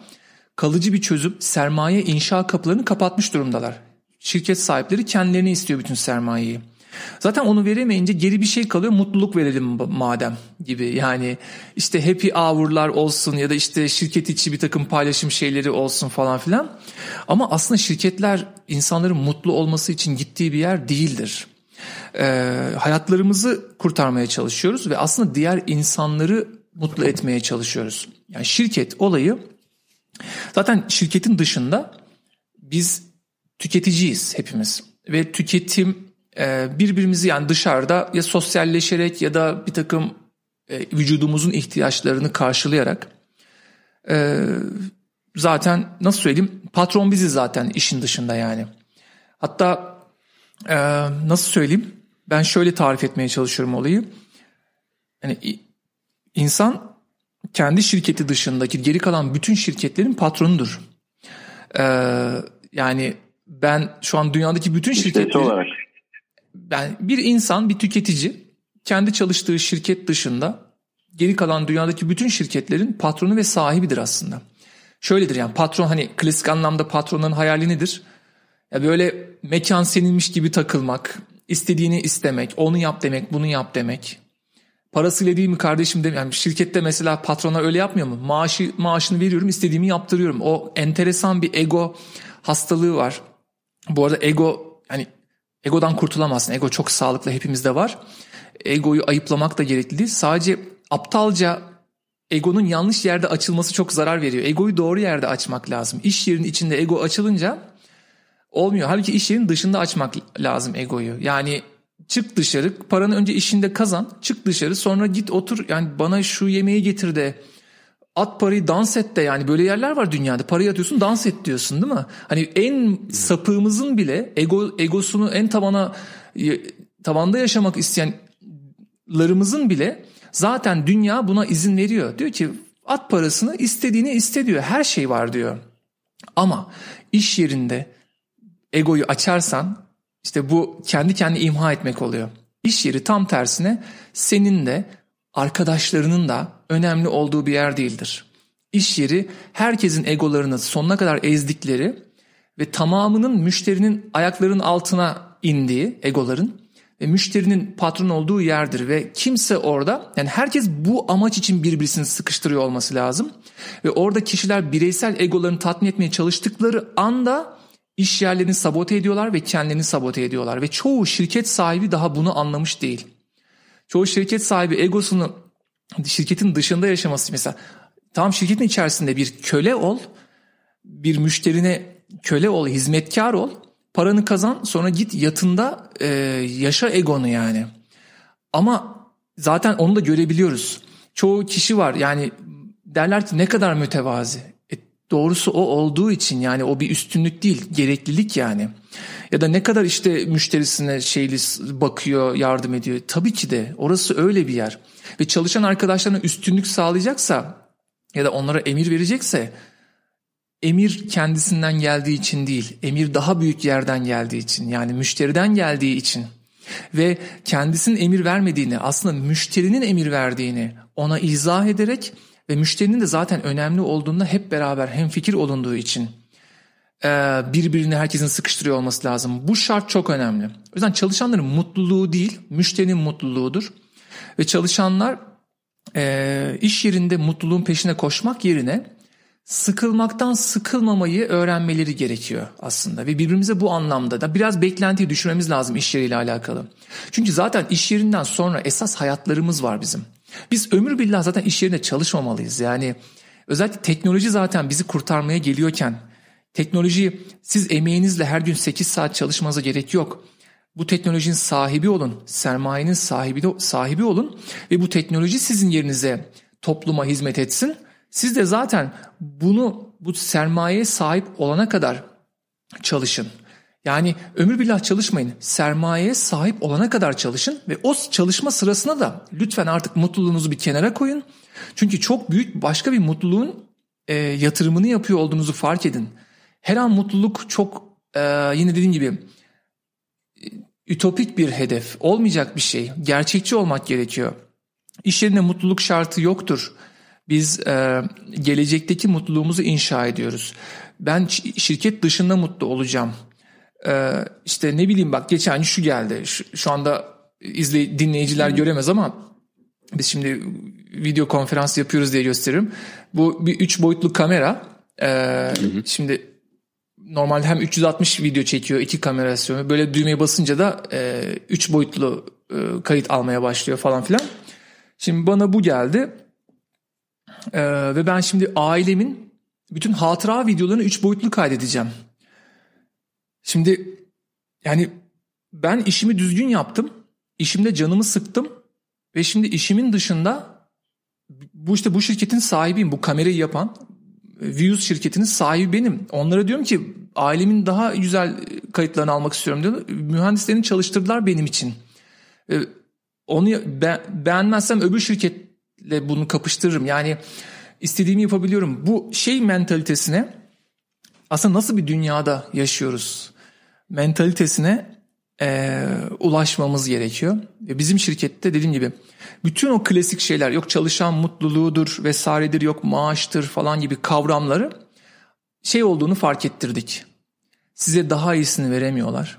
kalıcı bir çözüm sermaye inşa kapılarını kapatmış durumdalar. Şirket sahipleri kendilerini istiyor bütün sermayeyi. Zaten onu veremeyince geri bir şey kalıyor mutluluk verelim madem gibi. Yani işte happy hour'lar olsun ya da işte şirket içi bir takım paylaşım şeyleri olsun falan filan. Ama aslında şirketler insanların mutlu olması için gittiği bir yer değildir. Ee, hayatlarımızı kurtarmaya çalışıyoruz ve aslında diğer insanları mutlu etmeye çalışıyoruz. Yani şirket olayı Zaten şirketin dışında biz tüketiciyiz hepimiz ve tüketim e, birbirimizi yani dışarıda ya sosyalleşerek ya da bir takım e, vücudumuzun ihtiyaçlarını karşılayarak e, zaten nasıl söyleyeyim patron bizi zaten işin dışında yani. Hatta nasıl söyleyeyim ben şöyle tarif etmeye çalışıyorum olayı. Hani insan kendi şirketi dışındaki geri kalan bütün şirketlerin patronudur. Ee, yani ben şu an dünyadaki bütün şirketler olarak yani bir insan, bir tüketici kendi çalıştığı şirket dışında geri kalan dünyadaki bütün şirketlerin patronu ve sahibidir aslında. Şöyledir yani patron hani klasik anlamda patronların hayali nedir? Ya böyle mekan senilmiş gibi takılmak, istediğini istemek, onu yap demek, bunu yap demek. Parasıyla değil mi kardeşim de yani şirkette mesela patrona öyle yapmıyor mu? Maaşı maaşını veriyorum, istediğimi yaptırıyorum. O enteresan bir ego hastalığı var. Bu arada ego yani egodan kurtulamazsın. Ego çok sağlıklı hepimizde var. Egoyu ayıplamak da gerekli değil. Sadece aptalca egonun yanlış yerde açılması çok zarar veriyor. Egoyu doğru yerde açmak lazım. İş yerinin içinde ego açılınca olmuyor. Halbuki iş yerinin dışında açmak lazım egoyu. Yani çık dışarı paranı önce işinde kazan çık dışarı sonra git otur yani bana şu yemeği getir de at parayı dans et de yani böyle yerler var dünyada parayı atıyorsun dans et diyorsun değil mi? Hani en sapığımızın bile ego egosunu en tabana tabanda yaşamak isteyenlerimizin bile zaten dünya buna izin veriyor. Diyor ki at parasını istediğini iste diyor her şey var diyor. Ama iş yerinde egoyu açarsan işte bu kendi kendi imha etmek oluyor. İş yeri tam tersine senin de arkadaşlarının da önemli olduğu bir yer değildir. İş yeri herkesin egolarını sonuna kadar ezdikleri ve tamamının müşterinin ayaklarının altına indiği egoların ve müşterinin patron olduğu yerdir ve kimse orada yani herkes bu amaç için birbirisini sıkıştırıyor olması lazım ve orada kişiler bireysel egolarını tatmin etmeye çalıştıkları anda iş yerlerini sabote ediyorlar ve kendilerini sabote ediyorlar. Ve çoğu şirket sahibi daha bunu anlamış değil. Çoğu şirket sahibi egosunu şirketin dışında yaşaması mesela tam şirketin içerisinde bir köle ol, bir müşterine köle ol, hizmetkar ol, paranı kazan sonra git yatında e, yaşa egonu yani. Ama zaten onu da görebiliyoruz. Çoğu kişi var yani derler ki ne kadar mütevazi doğrusu o olduğu için yani o bir üstünlük değil gereklilik yani. Ya da ne kadar işte müşterisine şeyli bakıyor, yardım ediyor. Tabii ki de orası öyle bir yer. Ve çalışan arkadaşlarına üstünlük sağlayacaksa ya da onlara emir verecekse emir kendisinden geldiği için değil, emir daha büyük yerden geldiği için yani müşteriden geldiği için ve kendisinin emir vermediğini aslında müşterinin emir verdiğini ona izah ederek ve müşterinin de zaten önemli olduğunda hep beraber hem fikir olunduğu için e, birbirini herkesin sıkıştırıyor olması lazım. Bu şart çok önemli. O yüzden çalışanların mutluluğu değil, müşterinin mutluluğudur. Ve çalışanlar e, iş yerinde mutluluğun peşine koşmak yerine sıkılmaktan sıkılmamayı öğrenmeleri gerekiyor aslında ve birbirimize bu anlamda da biraz beklentiyi düşürmemiz lazım iş yeriyle alakalı. Çünkü zaten iş yerinden sonra esas hayatlarımız var bizim. Biz ömür billah zaten iş yerinde çalışmamalıyız. Yani özellikle teknoloji zaten bizi kurtarmaya geliyorken teknoloji siz emeğinizle her gün 8 saat çalışmanıza gerek yok. Bu teknolojinin sahibi olun, sermayenin sahibi, sahibi olun ve bu teknoloji sizin yerinize topluma hizmet etsin. Siz de zaten bunu bu sermayeye sahip olana kadar çalışın. Yani ömür billah çalışmayın. Sermayeye sahip olana kadar çalışın ve o çalışma sırasına da lütfen artık mutluluğunuzu bir kenara koyun. Çünkü çok büyük başka bir mutluluğun e, yatırımını yapıyor olduğunuzu fark edin. Her an mutluluk çok e, yine dediğim gibi e, ütopik bir hedef, olmayacak bir şey. Gerçekçi olmak gerekiyor. İş yerinde mutluluk şartı yoktur. Biz e, gelecekteki mutluluğumuzu inşa ediyoruz. Ben şirket dışında mutlu olacağım ee, işte ne bileyim bak geçen gün hani şu geldi. Şu, şu anda izley dinleyiciler göremez ama biz şimdi video konferans yapıyoruz diye gösteririm. Bu bir üç boyutlu kamera. Ee, hı hı. Şimdi normalde hem 360 video çekiyor iki kamera kamerasını. Böyle düğmeye basınca da e, üç boyutlu e, kayıt almaya başlıyor falan filan. Şimdi bana bu geldi. Ee, ve ben şimdi ailemin bütün hatıra videolarını üç boyutlu kaydedeceğim. Şimdi yani ben işimi düzgün yaptım. İşimde canımı sıktım. Ve şimdi işimin dışında bu işte bu şirketin sahibiyim. Bu kamerayı yapan e, Views şirketinin sahibi benim. Onlara diyorum ki ailemin daha güzel e, kayıtlarını almak istiyorum diyor. Mühendislerini çalıştırdılar benim için. E, onu be- beğenmezsem öbür şirketle bunu kapıştırırım. Yani istediğimi yapabiliyorum. Bu şey mentalitesine aslında nasıl bir dünyada yaşıyoruz? mentalitesine e, ulaşmamız gerekiyor. E, bizim şirkette dediğim gibi bütün o klasik şeyler yok çalışan mutluluğudur vesairedir yok maaştır falan gibi kavramları şey olduğunu fark ettirdik. Size daha iyisini veremiyorlar.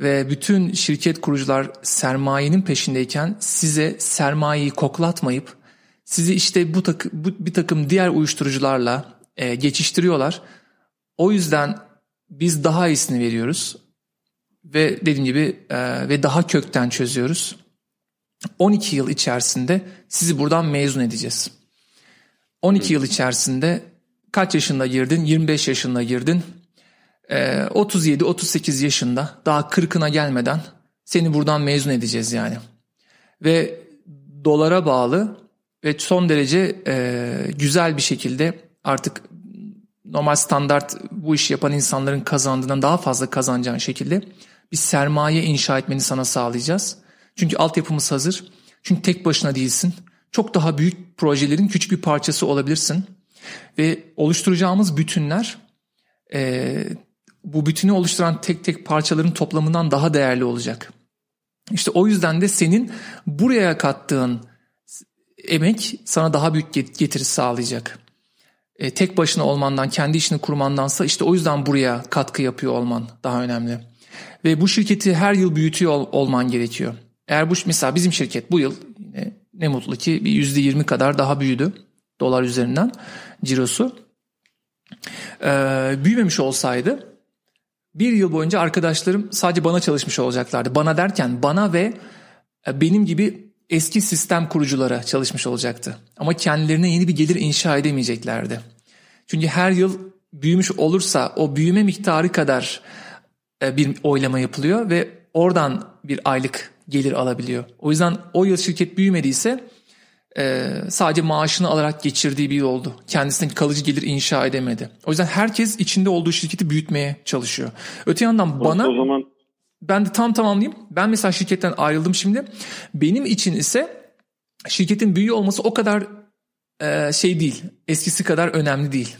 Ve bütün şirket kurucular sermayenin peşindeyken size sermayeyi koklatmayıp sizi işte bu, takı, bu bir takım diğer uyuşturucularla e, geçiştiriyorlar. O yüzden biz daha iyisini veriyoruz ve dediğim gibi e, ve daha kökten çözüyoruz. 12 yıl içerisinde sizi buradan mezun edeceğiz. 12 yıl içerisinde kaç yaşında girdin? 25 yaşında girdin. E, 37-38 yaşında daha 40'ına gelmeden seni buradan mezun edeceğiz yani. Ve dolara bağlı ve son derece e, güzel bir şekilde artık normal standart bu işi yapan insanların kazandığından daha fazla kazanacağın şekilde bir sermaye inşa etmeni sana sağlayacağız. Çünkü altyapımız hazır. Çünkü tek başına değilsin. Çok daha büyük projelerin küçük bir parçası olabilirsin. Ve oluşturacağımız bütünler e, bu bütünü oluşturan tek tek parçaların toplamından daha değerli olacak. İşte o yüzden de senin buraya kattığın emek sana daha büyük getiri sağlayacak e, tek başına olmandan, kendi işini kurmandansa işte o yüzden buraya katkı yapıyor olman daha önemli. Ve bu şirketi her yıl büyütüyor ol, olman gerekiyor. Eğer bu mesela bizim şirket bu yıl e, ne mutlu ki bir %20 kadar daha büyüdü dolar üzerinden cirosu. E, büyümemiş olsaydı bir yıl boyunca arkadaşlarım sadece bana çalışmış olacaklardı. Bana derken bana ve e, benim gibi eski sistem kuruculara çalışmış olacaktı. Ama kendilerine yeni bir gelir inşa edemeyeceklerdi. Çünkü her yıl büyümüş olursa o büyüme miktarı kadar e, bir oylama yapılıyor ve oradan bir aylık gelir alabiliyor. O yüzden o yıl şirket büyümediyse e, sadece maaşını alarak geçirdiği bir yıl oldu. Kendisine kalıcı gelir inşa edemedi. O yüzden herkes içinde olduğu şirketi büyütmeye çalışıyor. Öte yandan bana o zaman ben de tam tamamlayayım. Ben mesela şirketten ayrıldım şimdi. Benim için ise şirketin büyüyor olması o kadar e, şey değil. Eskisi kadar önemli değil.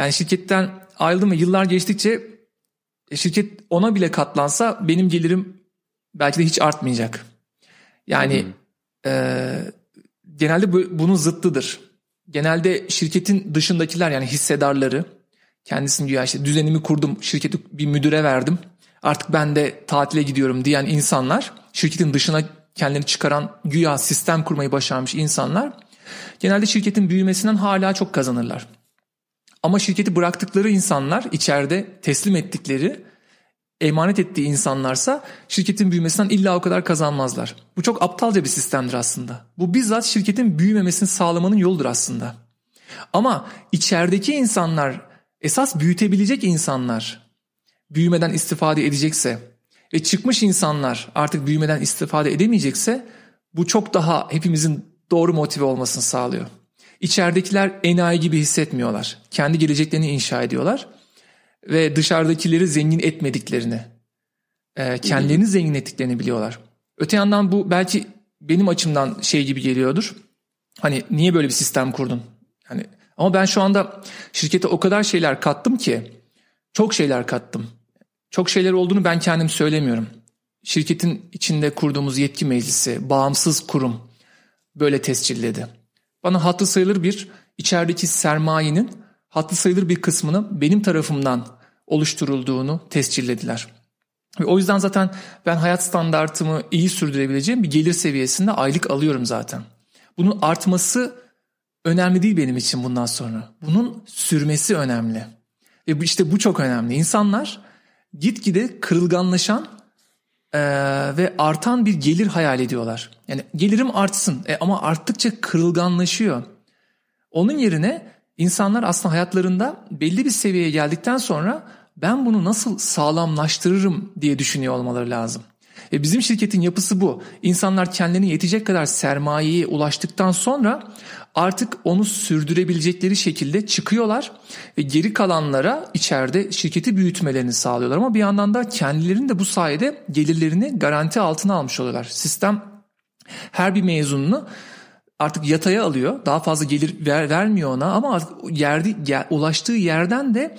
Yani şirketten ayrıldım ve yıllar geçtikçe e, şirket ona bile katlansa benim gelirim belki de hiç artmayacak. Yani hmm. e, genelde bu, bunun zıttıdır. Genelde şirketin dışındakiler yani hissedarları kendisini güya işte düzenimi kurdum şirketi bir müdüre verdim artık ben de tatile gidiyorum diyen insanlar şirketin dışına kendini çıkaran güya sistem kurmayı başarmış insanlar genelde şirketin büyümesinden hala çok kazanırlar. Ama şirketi bıraktıkları insanlar içeride teslim ettikleri emanet ettiği insanlarsa şirketin büyümesinden illa o kadar kazanmazlar. Bu çok aptalca bir sistemdir aslında. Bu bizzat şirketin büyümemesini sağlamanın yoludur aslında. Ama içerideki insanlar esas büyütebilecek insanlar büyümeden istifade edecekse ve çıkmış insanlar artık büyümeden istifade edemeyecekse bu çok daha hepimizin doğru motive olmasını sağlıyor. İçeridekiler enayi gibi hissetmiyorlar. Kendi geleceklerini inşa ediyorlar. Ve dışarıdakileri zengin etmediklerini, e, kendilerini zengin ettiklerini biliyorlar. Öte yandan bu belki benim açımdan şey gibi geliyordur. Hani niye böyle bir sistem kurdun? Hani ama ben şu anda şirkete o kadar şeyler kattım ki çok şeyler kattım. Çok şeyler olduğunu ben kendim söylemiyorum. Şirketin içinde kurduğumuz yetki meclisi, bağımsız kurum böyle tescilledi bana hatlı sayılır bir içerideki sermayenin hatlı sayılır bir kısmını benim tarafımdan oluşturulduğunu tescillediler. Ve o yüzden zaten ben hayat standartımı iyi sürdürebileceğim bir gelir seviyesinde aylık alıyorum zaten. Bunun artması önemli değil benim için bundan sonra. Bunun sürmesi önemli. Ve işte bu çok önemli. İnsanlar gitgide kırılganlaşan e, ve artan bir gelir hayal ediyorlar. Yani gelirim artsın e, ama arttıkça kırılganlaşıyor. Onun yerine insanlar aslında hayatlarında belli bir seviyeye geldikten sonra ben bunu nasıl sağlamlaştırırım diye düşünüyor olmaları lazım. E bizim şirketin yapısı bu. İnsanlar kendilerine yetecek kadar sermayeye ulaştıktan sonra artık onu sürdürebilecekleri şekilde çıkıyorlar ve geri kalanlara içeride şirketi büyütmelerini sağlıyorlar ama bir yandan da kendilerinin de bu sayede gelirlerini garanti altına almış oluyorlar. Sistem her bir mezununu artık yataya alıyor. Daha fazla gelir ver, vermiyor ona ama artık yerdi, ulaştığı yerden de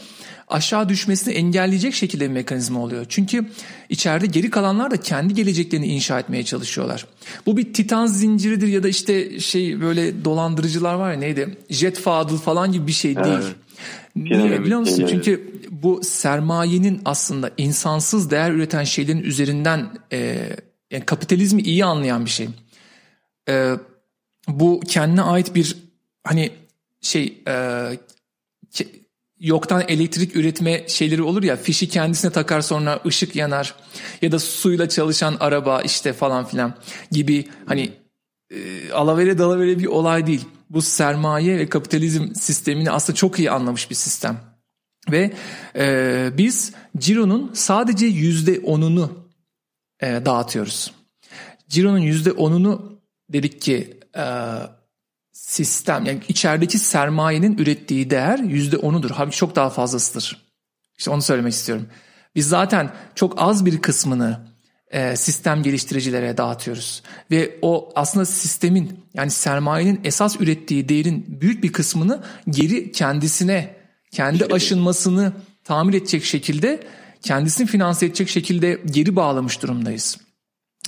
aşağı düşmesini engelleyecek şekilde bir mekanizma oluyor. Çünkü içeride geri kalanlar da kendi geleceklerini inşa etmeye çalışıyorlar. Bu bir titan zinciridir ya da işte şey böyle dolandırıcılar var ya neydi? Jet Fadıl falan gibi bir şey değil. Evet. Niye biliyor musun? Çünkü bu sermayenin aslında insansız değer üreten şeylerin üzerinden e, yani kapitalizmi iyi anlayan bir şey. E, bu kendine ait bir hani şey e, yoktan elektrik üretme şeyleri olur ya fişi kendisine takar sonra ışık yanar ya da suyla çalışan araba işte falan filan gibi hani e, alavere dalavere bir olay değil. Bu sermaye ve kapitalizm sistemini aslında çok iyi anlamış bir sistem. Ve e, biz Ciro'nun sadece yüzde onunu e, dağıtıyoruz. Ciro'nun yüzde onunu dedik ki e, sistem yani içerideki sermayenin ürettiği değer yüzde onudur. Halbuki çok daha fazlasıdır. İşte onu söylemek istiyorum. Biz zaten çok az bir kısmını e, sistem geliştiricilere dağıtıyoruz. Ve o aslında sistemin yani sermayenin esas ürettiği değerin büyük bir kısmını geri kendisine, kendi aşınmasını tamir edecek şekilde, kendisini finanse edecek şekilde geri bağlamış durumdayız.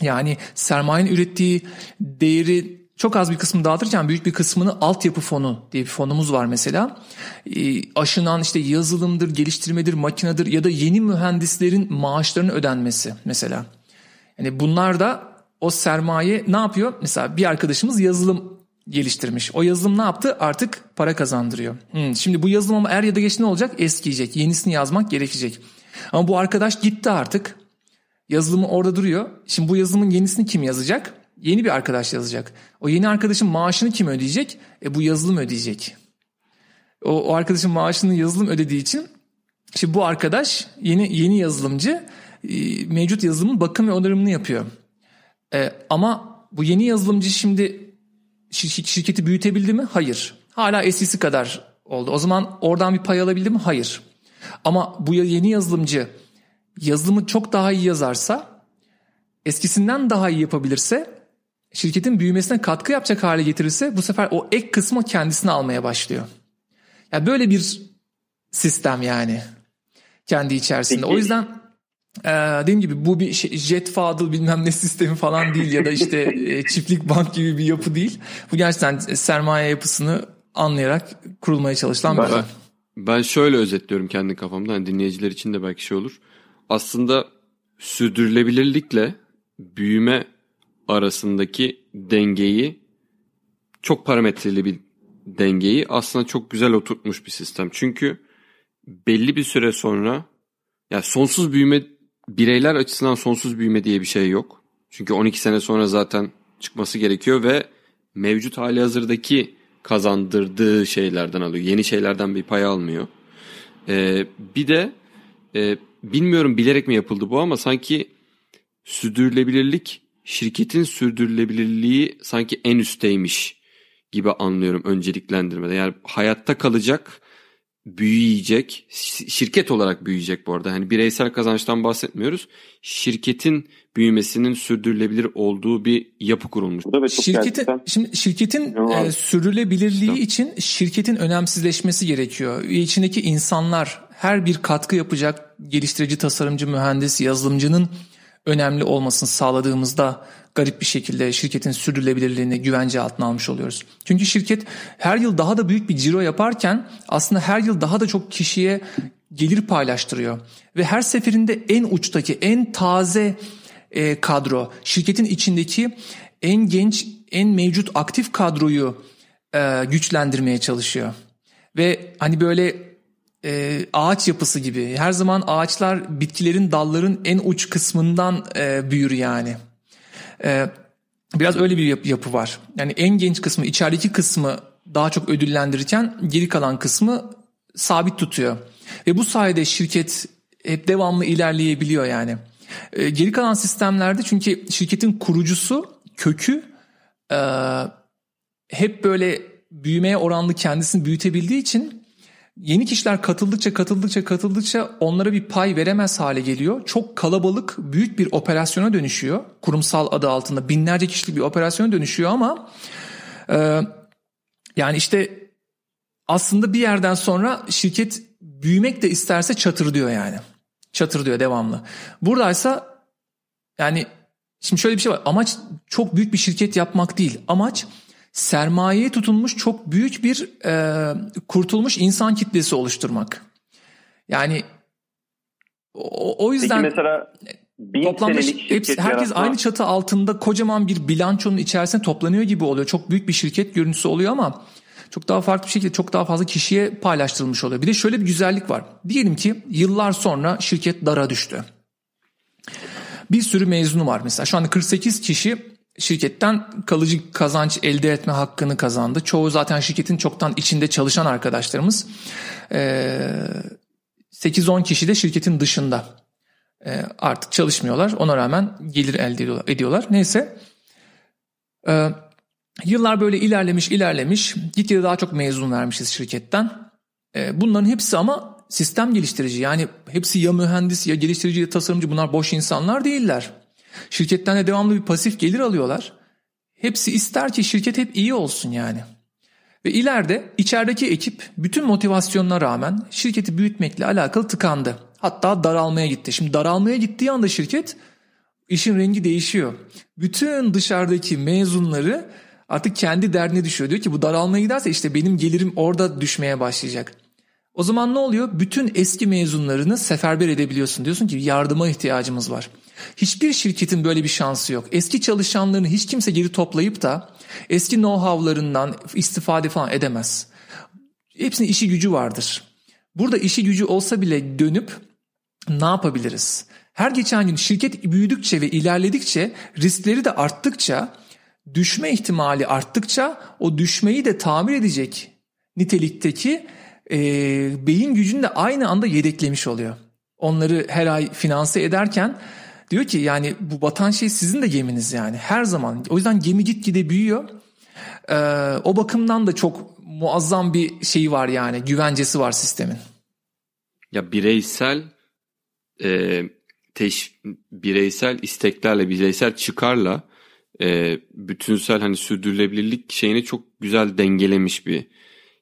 Yani sermayenin ürettiği değeri çok az bir kısmını dağıtırken büyük bir kısmını altyapı fonu diye bir fonumuz var mesela. E, aşınan işte yazılımdır, geliştirmedir, makinedir ya da yeni mühendislerin maaşlarının ödenmesi mesela. Yani bunlar da o sermaye ne yapıyor? Mesela bir arkadaşımız yazılım geliştirmiş. O yazılım ne yaptı? Artık para kazandırıyor. Hmm, şimdi bu yazılım ama er ya da geç ne olacak? Eskiyecek. Yenisini yazmak gerekecek. Ama bu arkadaş gitti artık. Yazılımı orada duruyor. Şimdi bu yazılımın yenisini kim yazacak? Yeni bir arkadaş yazacak. O yeni arkadaşın maaşını kim ödeyecek? E bu yazılım ödeyecek. O, o arkadaşın maaşını yazılım ödediği için şimdi bu arkadaş yeni yeni yazılımcı e, mevcut yazılımın bakım ve onarımını yapıyor. E, ama bu yeni yazılımcı şimdi şirketi büyütebildi mi? Hayır. Hala eskisi kadar oldu. O zaman oradan bir pay alabildi mi? Hayır. Ama bu yeni yazılımcı yazılımı çok daha iyi yazarsa, eskisinden daha iyi yapabilirse şirketin büyümesine katkı yapacak hale getirirse bu sefer o ek kısmı kendisini almaya başlıyor. Yani böyle bir sistem yani kendi içerisinde. Peki. O yüzden ee, dediğim gibi bu bir şey, jet fadıl bilmem ne sistemi falan değil ya da işte *laughs* e, çiftlik bank gibi bir yapı değil. Bu gerçekten sermaye yapısını anlayarak kurulmaya çalışılan bir şey. Ben şöyle özetliyorum kendi kafamda hani dinleyiciler için de belki şey olur. Aslında sürdürülebilirlikle büyüme arasındaki dengeyi çok parametreli bir dengeyi aslında çok güzel oturtmuş bir sistem. Çünkü belli bir süre sonra yani sonsuz büyüme bireyler açısından sonsuz büyüme diye bir şey yok. Çünkü 12 sene sonra zaten çıkması gerekiyor ve mevcut hali hazırdaki kazandırdığı şeylerden alıyor. Yeni şeylerden bir pay almıyor. Ee, bir de e, bilmiyorum bilerek mi yapıldı bu ama sanki sürdürülebilirlik şirketin sürdürülebilirliği sanki en üstteymiş gibi anlıyorum önceliklendirmede. Yani hayatta kalacak, büyüyecek, şirket olarak büyüyecek bu arada. Hani bireysel kazançtan bahsetmiyoruz. Şirketin büyümesinin sürdürülebilir olduğu bir yapı kurulmuş. şirketin şimdi şirketin e, sürdürülebilirliği tamam. için şirketin önemsizleşmesi gerekiyor. İçindeki insanlar her bir katkı yapacak geliştirici, tasarımcı, mühendis, yazılımcının önemli olmasını sağladığımızda garip bir şekilde şirketin sürdürülebilirliğini güvence altına almış oluyoruz. Çünkü şirket her yıl daha da büyük bir ciro yaparken aslında her yıl daha da çok kişiye gelir paylaştırıyor. Ve her seferinde en uçtaki, en taze e, kadro, şirketin içindeki en genç, en mevcut aktif kadroyu e, güçlendirmeye çalışıyor. Ve hani böyle e, ağaç yapısı gibi. Her zaman ağaçlar bitkilerin dalların en uç kısmından e, büyür yani. E, biraz öyle bir yapı, yapı var. Yani en genç kısmı içerideki kısmı daha çok ödüllendirirken geri kalan kısmı sabit tutuyor. Ve bu sayede şirket hep devamlı ilerleyebiliyor yani. E, geri kalan sistemlerde çünkü şirketin kurucusu kökü e, hep böyle büyümeye oranlı kendisini büyütebildiği için Yeni kişiler katıldıkça katıldıkça katıldıkça onlara bir pay veremez hale geliyor. Çok kalabalık büyük bir operasyona dönüşüyor. Kurumsal adı altında binlerce kişilik bir operasyona dönüşüyor ama e, yani işte aslında bir yerden sonra şirket büyümek de isterse çatır diyor yani. Çatır diyor devamlı. Buradaysa yani şimdi şöyle bir şey var. Amaç çok büyük bir şirket yapmak değil. Amaç sermayeye tutunmuş çok büyük bir e, kurtulmuş insan kitlesi oluşturmak. Yani o, o yüzden Peki mesela bin toplanmış hepsi, herkes yaratma. aynı çatı altında kocaman bir bilançonun içerisine toplanıyor gibi oluyor. Çok büyük bir şirket görüntüsü oluyor ama çok daha farklı bir şekilde çok daha fazla kişiye paylaştırılmış oluyor. Bir de şöyle bir güzellik var. Diyelim ki yıllar sonra şirket dara düştü. Bir sürü mezunu var mesela. Şu anda 48 kişi şirketten kalıcı kazanç elde etme hakkını kazandı. Çoğu zaten şirketin çoktan içinde çalışan arkadaşlarımız. 8-10 ee, kişi de şirketin dışında ee, artık çalışmıyorlar. Ona rağmen gelir elde ediyorlar. Neyse ee, yıllar böyle ilerlemiş ilerlemiş gitgide daha çok mezun vermişiz şirketten. Bunların hepsi ama sistem geliştirici yani hepsi ya mühendis ya geliştirici ya tasarımcı bunlar boş insanlar değiller. Şirketten de devamlı bir pasif gelir alıyorlar. Hepsi ister ki şirket hep iyi olsun yani. Ve ileride içerideki ekip bütün motivasyonuna rağmen şirketi büyütmekle alakalı tıkandı. Hatta daralmaya gitti. Şimdi daralmaya gittiği anda şirket işin rengi değişiyor. Bütün dışarıdaki mezunları artık kendi derdine düşüyor. Diyor ki bu daralmaya giderse işte benim gelirim orada düşmeye başlayacak. O zaman ne oluyor? Bütün eski mezunlarını seferber edebiliyorsun. Diyorsun ki yardıma ihtiyacımız var. Hiçbir şirketin böyle bir şansı yok. Eski çalışanlarını hiç kimse geri toplayıp da eski know-how'larından istifade falan edemez. Hepsinin işi gücü vardır. Burada işi gücü olsa bile dönüp ne yapabiliriz? Her geçen gün şirket büyüdükçe ve ilerledikçe riskleri de arttıkça düşme ihtimali arttıkça o düşmeyi de tamir edecek nitelikteki e, beyin gücünü de aynı anda yedeklemiş oluyor. Onları her ay finanse ederken diyor ki yani bu batan şey sizin de geminiz yani her zaman. O yüzden gemi gitgide büyüyor. Ee, o bakımdan da çok muazzam bir şeyi var yani güvencesi var sistemin. Ya bireysel e, teş, bireysel isteklerle bireysel çıkarla e, bütünsel hani sürdürülebilirlik şeyini çok güzel dengelemiş bir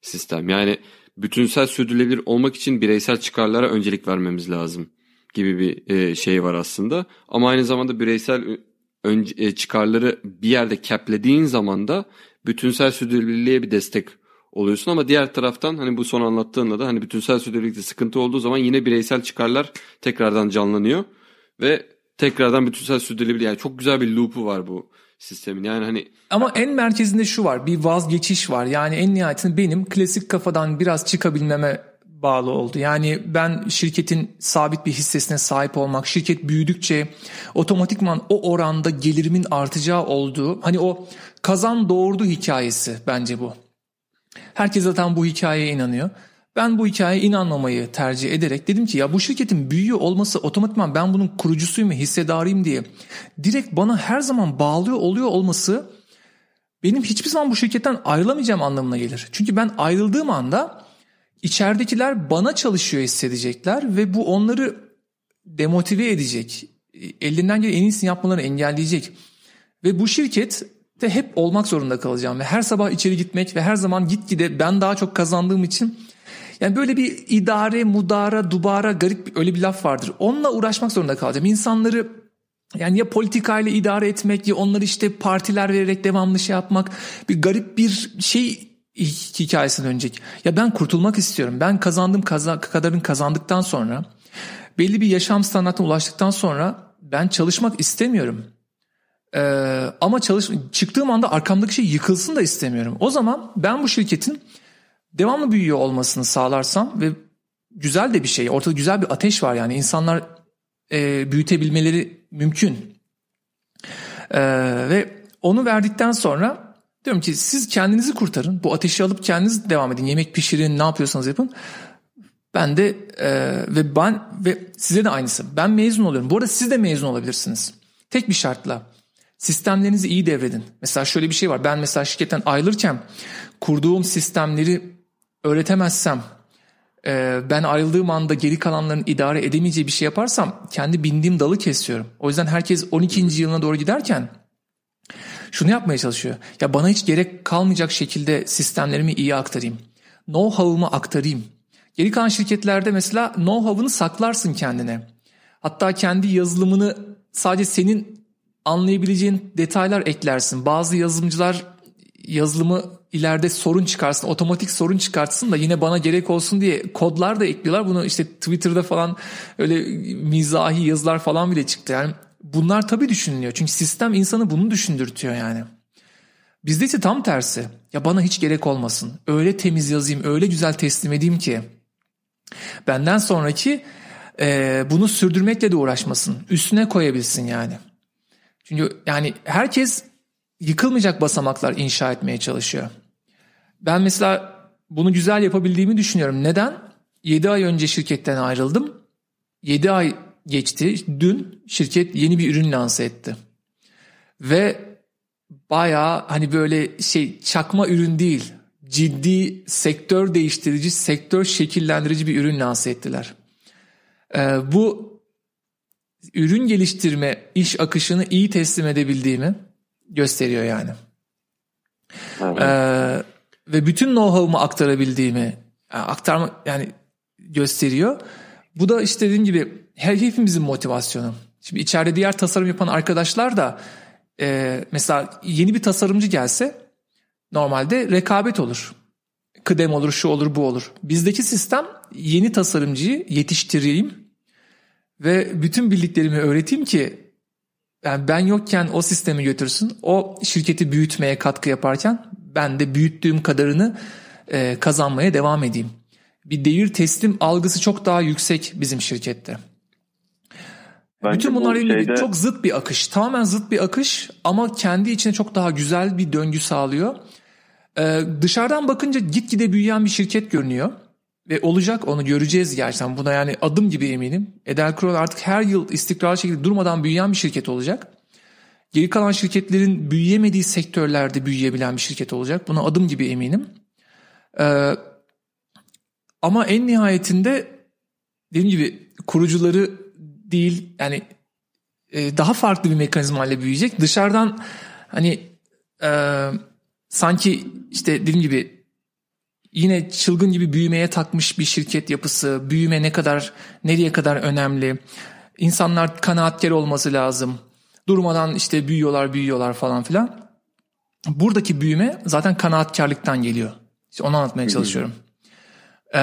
sistem. Yani bütünsel sürdürülebilir olmak için bireysel çıkarlara öncelik vermemiz lazım gibi bir e, şey var aslında. Ama aynı zamanda bireysel önce, çıkarları bir yerde keplediğin zaman da bütünsel sürdürülebilirliğe bir destek oluyorsun ama diğer taraftan hani bu son anlattığında da hani bütünsel sürdürülebilirlikte sıkıntı olduğu zaman yine bireysel çıkarlar tekrardan canlanıyor ve tekrardan bütünsel sürdürülebilir yani çok güzel bir loop'u var bu sistemin. Yani hani ama en merkezinde şu var. Bir vazgeçiş var. Yani en nihayetinde benim klasik kafadan biraz çıkabilmeme bağlı oldu. Yani ben şirketin sabit bir hissesine sahip olmak, şirket büyüdükçe otomatikman o oranda gelirimin artacağı olduğu, hani o kazan doğurdu hikayesi bence bu. Herkes zaten bu hikayeye inanıyor. Ben bu hikayeye inanmamayı tercih ederek dedim ki ya bu şirketin büyüyor olması otomatikman ben bunun kurucusuyum, ve hissedarıyım diye direkt bana her zaman bağlıyor oluyor olması benim hiçbir zaman bu şirketten ayrılamayacağım anlamına gelir. Çünkü ben ayrıldığım anda içeridekiler bana çalışıyor hissedecekler ve bu onları demotive edecek. Elinden gelen en iyisini yapmalarını engelleyecek. Ve bu şirket de hep olmak zorunda kalacağım ve her sabah içeri gitmek ve her zaman git gide ben daha çok kazandığım için yani böyle bir idare, mudara, dubara garip öyle bir laf vardır. Onunla uğraşmak zorunda kalacağım. İnsanları yani ya politikayla idare etmek ya onları işte partiler vererek devamlı şey yapmak bir garip bir şey ilk hikayesine dönecek. Ya ben kurtulmak istiyorum. Ben kazandım kazan, kadarını kazandıktan sonra belli bir yaşam standartına ulaştıktan sonra ben çalışmak istemiyorum. Ee, ama çalış çıktığım anda arkamdaki şey yıkılsın da istemiyorum. O zaman ben bu şirketin devamlı büyüyor olmasını sağlarsam ve güzel de bir şey. Ortada güzel bir ateş var yani insanlar e, büyütebilmeleri mümkün. Ee, ve onu verdikten sonra Diyorum ki siz kendinizi kurtarın. Bu ateşi alıp kendiniz devam edin. Yemek pişirin, ne yapıyorsanız yapın. Ben de e, ve ben ve size de aynısı. Ben mezun oluyorum. Bu arada siz de mezun olabilirsiniz. Tek bir şartla. Sistemlerinizi iyi devredin. Mesela şöyle bir şey var. Ben mesela şirketten ayrılırken kurduğum sistemleri öğretemezsem e, ben ayrıldığım anda geri kalanların idare edemeyeceği bir şey yaparsam kendi bindiğim dalı kesiyorum. O yüzden herkes 12. yılına doğru giderken şunu yapmaya çalışıyor. Ya bana hiç gerek kalmayacak şekilde sistemlerimi iyi aktarayım. Know-how'umu aktarayım. Geri kalan şirketlerde mesela know-how'ını saklarsın kendine. Hatta kendi yazılımını sadece senin anlayabileceğin detaylar eklersin. Bazı yazılımcılar yazılımı ileride sorun çıkarsın, otomatik sorun çıkartsın da yine bana gerek olsun diye kodlar da ekliyorlar. Bunu işte Twitter'da falan öyle mizahi yazılar falan bile çıktı. Yani bunlar tabii düşünülüyor. Çünkü sistem insanı bunu düşündürtüyor yani. Bizde ise tam tersi. Ya bana hiç gerek olmasın. Öyle temiz yazayım, öyle güzel teslim edeyim ki. Benden sonraki e, bunu sürdürmekle de uğraşmasın. Üstüne koyabilsin yani. Çünkü yani herkes yıkılmayacak basamaklar inşa etmeye çalışıyor. Ben mesela bunu güzel yapabildiğimi düşünüyorum. Neden? 7 ay önce şirketten ayrıldım. 7 ay geçti. Dün şirket yeni bir ürün lanse etti. Ve baya hani böyle şey çakma ürün değil. Ciddi sektör değiştirici, sektör şekillendirici bir ürün lanse ettiler. Ee, bu ürün geliştirme iş akışını iyi teslim edebildiğimi gösteriyor yani. Ee, ve bütün know-how'umu aktarabildiğimi e, aktarma yani gösteriyor. Bu da işte dediğim gibi her hepimizin motivasyonu. Şimdi içeride diğer tasarım yapan arkadaşlar da e, mesela yeni bir tasarımcı gelse normalde rekabet olur. Kıdem olur, şu olur, bu olur. Bizdeki sistem yeni tasarımcıyı yetiştireyim ve bütün bildiklerimi öğreteyim ki yani ben yokken o sistemi götürsün. O şirketi büyütmeye katkı yaparken ben de büyüttüğüm kadarını e, kazanmaya devam edeyim. Bir devir teslim algısı çok daha yüksek bizim şirkette. Bence Bütün bunlar bu şeyde... çok zıt bir akış. Tamamen zıt bir akış ama kendi içine çok daha güzel bir döngü sağlıyor. Ee, dışarıdan bakınca gitgide büyüyen bir şirket görünüyor. Ve olacak onu göreceğiz gerçekten. Buna yani adım gibi eminim. Eder Kron artık her yıl istikrarlı şekilde durmadan büyüyen bir şirket olacak. Geri kalan şirketlerin büyüyemediği sektörlerde büyüyebilen bir şirket olacak. Buna adım gibi eminim. Ee, ama en nihayetinde dediğim gibi kurucuları değil yani e, daha farklı bir mekanizmayla büyüyecek. Dışarıdan hani e, sanki işte dediğim gibi yine çılgın gibi büyümeye takmış bir şirket yapısı, büyüme ne kadar nereye kadar önemli. İnsanlar kanaatkar olması lazım. Durmadan işte büyüyorlar, büyüyorlar falan filan. Buradaki büyüme zaten kanaatkarlıktan geliyor. İşte onu anlatmaya çalışıyorum. Ee,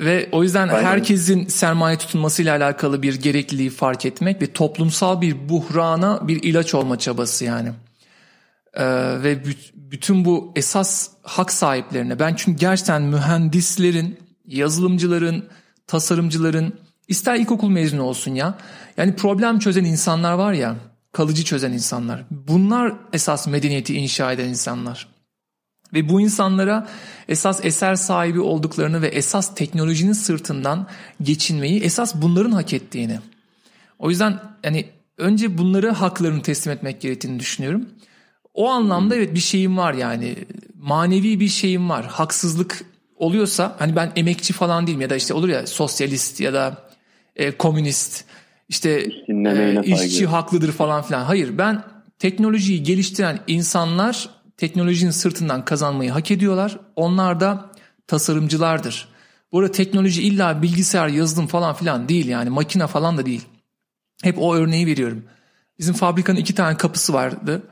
ve o yüzden Aynen. herkesin sermaye tutulmasıyla alakalı bir gerekliliği fark etmek ve toplumsal bir buhrana bir ilaç olma çabası yani. Ee, ve bütün bu esas hak sahiplerine ben çünkü gerçekten mühendislerin, yazılımcıların, tasarımcıların ister ilkokul mezunu olsun ya. Yani problem çözen insanlar var ya, kalıcı çözen insanlar. Bunlar esas medeniyeti inşa eden insanlar. Ve bu insanlara esas eser sahibi olduklarını ve esas teknolojinin sırtından geçinmeyi esas bunların hak ettiğini. O yüzden yani önce bunları haklarını teslim etmek gerektiğini düşünüyorum. O anlamda evet bir şeyim var yani manevi bir şeyim var. Haksızlık oluyorsa hani ben emekçi falan değilim ya da işte olur ya sosyalist ya da e, komünist işte e, işçi haklıdır falan filan. Hayır ben teknolojiyi geliştiren insanlar teknolojinin sırtından kazanmayı hak ediyorlar. Onlar da tasarımcılardır. Bu Burada teknoloji illa bilgisayar, yazılım falan filan değil yani makine falan da değil. Hep o örneği veriyorum. Bizim fabrikanın iki tane kapısı vardı.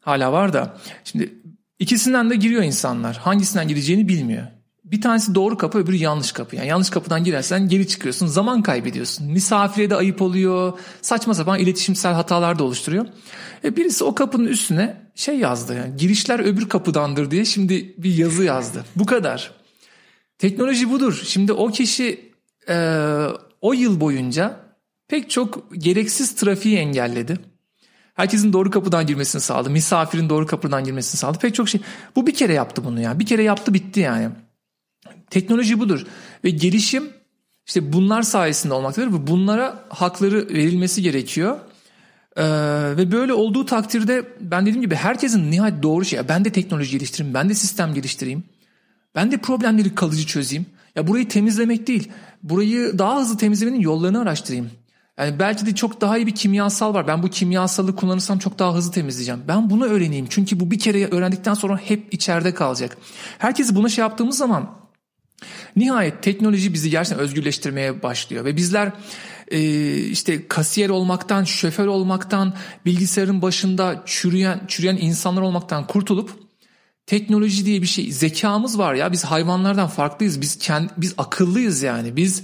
Hala var da. Şimdi ikisinden de giriyor insanlar. Hangisinden gireceğini bilmiyor. Bir tanesi doğru kapı öbürü yanlış kapı. Yani yanlış kapıdan girersen geri çıkıyorsun. Zaman kaybediyorsun. Misafire de ayıp oluyor. Saçma sapan iletişimsel hatalar da oluşturuyor. E birisi o kapının üstüne şey yazdı yani girişler öbür kapıdandır diye şimdi bir yazı yazdı. Bu kadar. Teknoloji budur. Şimdi o kişi e, o yıl boyunca pek çok gereksiz trafiği engelledi. Herkesin doğru kapıdan girmesini sağladı. Misafirin doğru kapıdan girmesini sağladı. Pek çok şey. Bu bir kere yaptı bunu ya. Bir kere yaptı bitti yani. Teknoloji budur ve gelişim işte bunlar sayesinde olmaktadır ve bunlara hakları verilmesi gerekiyor. Ee, ve böyle olduğu takdirde ben dediğim gibi herkesin nihayet doğru şey. Ben de teknoloji geliştireyim, ben de sistem geliştireyim. Ben de problemleri kalıcı çözeyim. Ya burayı temizlemek değil, burayı daha hızlı temizlemenin yollarını araştırayım. Yani belki de çok daha iyi bir kimyasal var. Ben bu kimyasalı kullanırsam çok daha hızlı temizleyeceğim. Ben bunu öğreneyim. Çünkü bu bir kere öğrendikten sonra hep içeride kalacak. Herkesi buna şey yaptığımız zaman Nihayet teknoloji bizi gerçekten özgürleştirmeye başlıyor ve bizler e, işte kasiyer olmaktan, şoför olmaktan, bilgisayarın başında çürüyen çürüyen insanlar olmaktan kurtulup teknoloji diye bir şey zekamız var ya biz hayvanlardan farklıyız. Biz kend, biz akıllıyız yani. Biz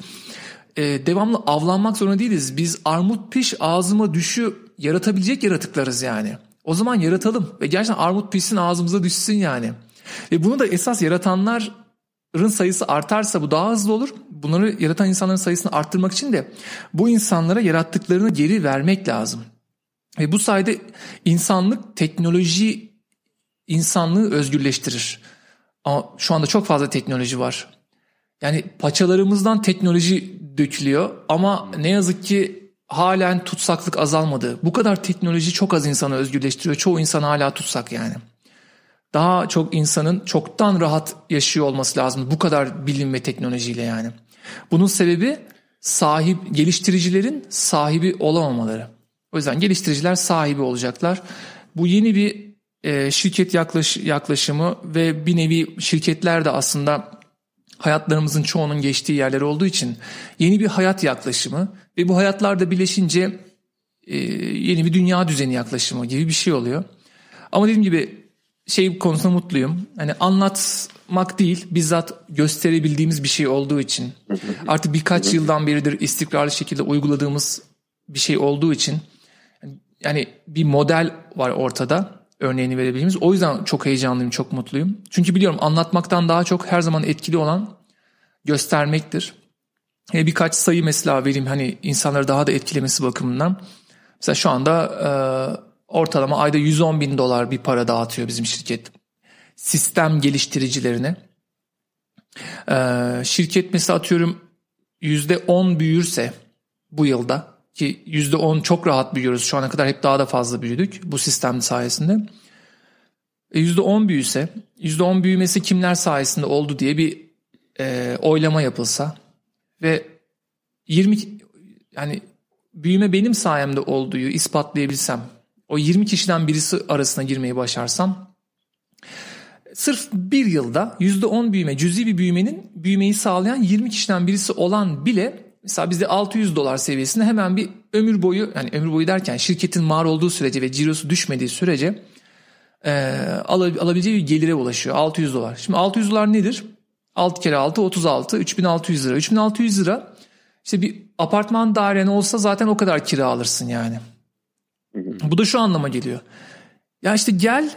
e, devamlı avlanmak zorunda değiliz. Biz armut piş ağzıma düşü yaratabilecek yaratıklarız yani. O zaman yaratalım ve gerçekten armut pişsin ağzımıza düşsün yani. Ve bunu da esas yaratanlar ürün sayısı artarsa bu daha hızlı olur. Bunları yaratan insanların sayısını arttırmak için de bu insanlara yarattıklarını geri vermek lazım. Ve bu sayede insanlık teknoloji insanlığı özgürleştirir. Ama şu anda çok fazla teknoloji var. Yani paçalarımızdan teknoloji dökülüyor ama ne yazık ki halen tutsaklık azalmadı. Bu kadar teknoloji çok az insanı özgürleştiriyor. Çoğu insan hala tutsak yani daha çok insanın çoktan rahat yaşıyor olması lazım bu kadar bilim ve teknolojiyle yani. Bunun sebebi sahip geliştiricilerin sahibi olamamaları. O yüzden geliştiriciler sahibi olacaklar. Bu yeni bir e, şirket yaklaş, yaklaşımı ve bir nevi şirketler de aslında hayatlarımızın çoğunun geçtiği yerler olduğu için yeni bir hayat yaklaşımı ve bu hayatlarda birleşince e, yeni bir dünya düzeni yaklaşımı gibi bir şey oluyor. Ama dediğim gibi şey konusunda mutluyum. Hani anlatmak değil bizzat gösterebildiğimiz bir şey olduğu için. Artık birkaç yıldan beridir istikrarlı şekilde uyguladığımız bir şey olduğu için. Yani bir model var ortada örneğini verebileceğimiz. O yüzden çok heyecanlıyım, çok mutluyum. Çünkü biliyorum anlatmaktan daha çok her zaman etkili olan göstermektir. Hele birkaç sayı mesela vereyim hani insanları daha da etkilemesi bakımından. Mesela şu anda e, ortalama ayda 110 bin dolar bir para dağıtıyor bizim şirket. Sistem geliştiricilerine. Ee, şirket mesela atıyorum %10 büyürse bu yılda ki %10 çok rahat büyüyoruz. Şu ana kadar hep daha da fazla büyüdük bu sistem sayesinde. E %10 büyüse, %10 büyümesi kimler sayesinde oldu diye bir e, oylama yapılsa ve 20 yani büyüme benim sayemde olduğu ispatlayabilsem o 20 kişiden birisi arasına girmeyi başarsam sırf bir yılda %10 büyüme cüzi bir büyümenin büyümeyi sağlayan 20 kişiden birisi olan bile mesela bizde 600 dolar seviyesinde hemen bir ömür boyu yani ömür boyu derken şirketin mar olduğu sürece ve cirosu düşmediği sürece e, alabileceği bir gelire ulaşıyor 600 dolar. Şimdi 600 dolar nedir? 6 kere 6 36 3600 lira. 3600 lira işte bir apartman dairen olsa zaten o kadar kira alırsın yani. Bu da şu anlama geliyor. Ya işte gel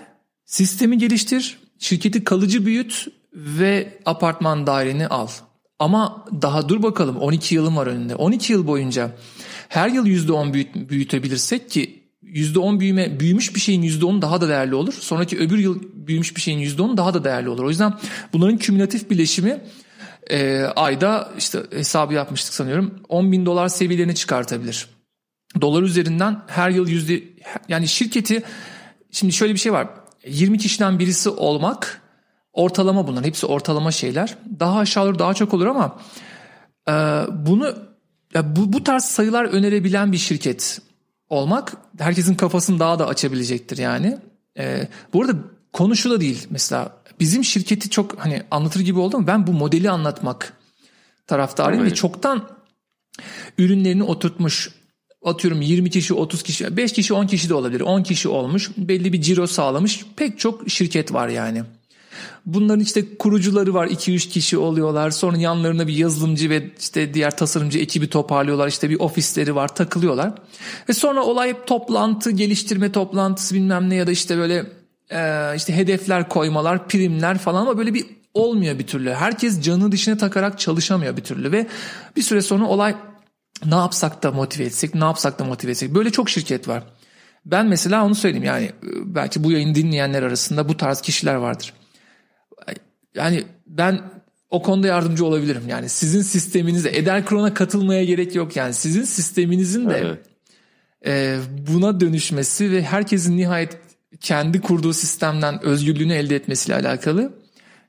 sistemi geliştir, şirketi kalıcı büyüt ve apartman daireni al. Ama daha dur bakalım 12 yılım var önünde. 12 yıl boyunca her yıl %10 büyüt, büyütebilirsek ki %10 büyüme büyümüş bir şeyin %10 daha da değerli olur. Sonraki öbür yıl büyümüş bir şeyin %10 daha da değerli olur. O yüzden bunların kümülatif bileşimi e, ayda işte hesabı yapmıştık sanıyorum 10 bin dolar seviyelerini çıkartabilir dolar üzerinden her yıl yüzde yani şirketi şimdi şöyle bir şey var. 20 kişiden birisi olmak ortalama bunlar. Hepsi ortalama şeyler. Daha aşağı olur daha çok olur ama e, bunu ya bu, bu tarz sayılar önerebilen bir şirket olmak herkesin kafasını daha da açabilecektir yani. E, bu arada konu şu da değil mesela bizim şirketi çok hani anlatır gibi oldum ben bu modeli anlatmak taraftarıyım evet. ve çoktan ürünlerini oturtmuş atıyorum 20 kişi 30 kişi 5 kişi 10 kişi de olabilir 10 kişi olmuş belli bir ciro sağlamış pek çok şirket var yani. Bunların işte kurucuları var 2-3 kişi oluyorlar sonra yanlarına bir yazılımcı ve işte diğer tasarımcı ekibi toparlıyorlar işte bir ofisleri var takılıyorlar. Ve sonra olay toplantı geliştirme toplantısı bilmem ne ya da işte böyle e, işte hedefler koymalar primler falan ama böyle bir olmuyor bir türlü. Herkes canını dişine takarak çalışamıyor bir türlü ve bir süre sonra olay ne yapsak da motive etsek, ne yapsak da motive etsek. Böyle çok şirket var. Ben mesela onu söyleyeyim yani e, belki bu yayını dinleyenler arasında bu tarz kişiler vardır. Yani ben o konuda yardımcı olabilirim. Yani sizin sisteminiz Eder Kron'a katılmaya gerek yok. Yani sizin sisteminizin de e, buna dönüşmesi ve herkesin nihayet kendi kurduğu sistemden özgürlüğünü elde etmesiyle alakalı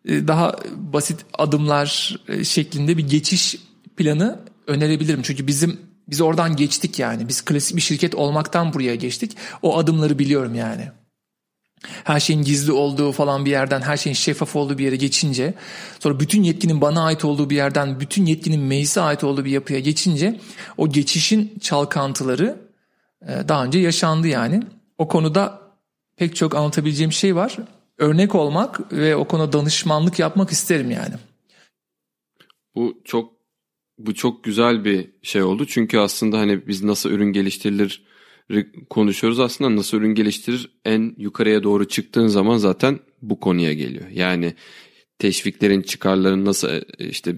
e, daha basit adımlar e, şeklinde bir geçiş planı önerebilirim. Çünkü bizim biz oradan geçtik yani. Biz klasik bir şirket olmaktan buraya geçtik. O adımları biliyorum yani. Her şeyin gizli olduğu falan bir yerden, her şeyin şeffaf olduğu bir yere geçince, sonra bütün yetkinin bana ait olduğu bir yerden, bütün yetkinin meclise ait olduğu bir yapıya geçince o geçişin çalkantıları e, daha önce yaşandı yani. O konuda pek çok anlatabileceğim şey var. Örnek olmak ve o konuda danışmanlık yapmak isterim yani. Bu çok bu çok güzel bir şey oldu. Çünkü aslında hani biz nasıl ürün geliştirilir konuşuyoruz. Aslında nasıl ürün geliştirir en yukarıya doğru çıktığın zaman zaten bu konuya geliyor. Yani teşviklerin, çıkarların nasıl e, işte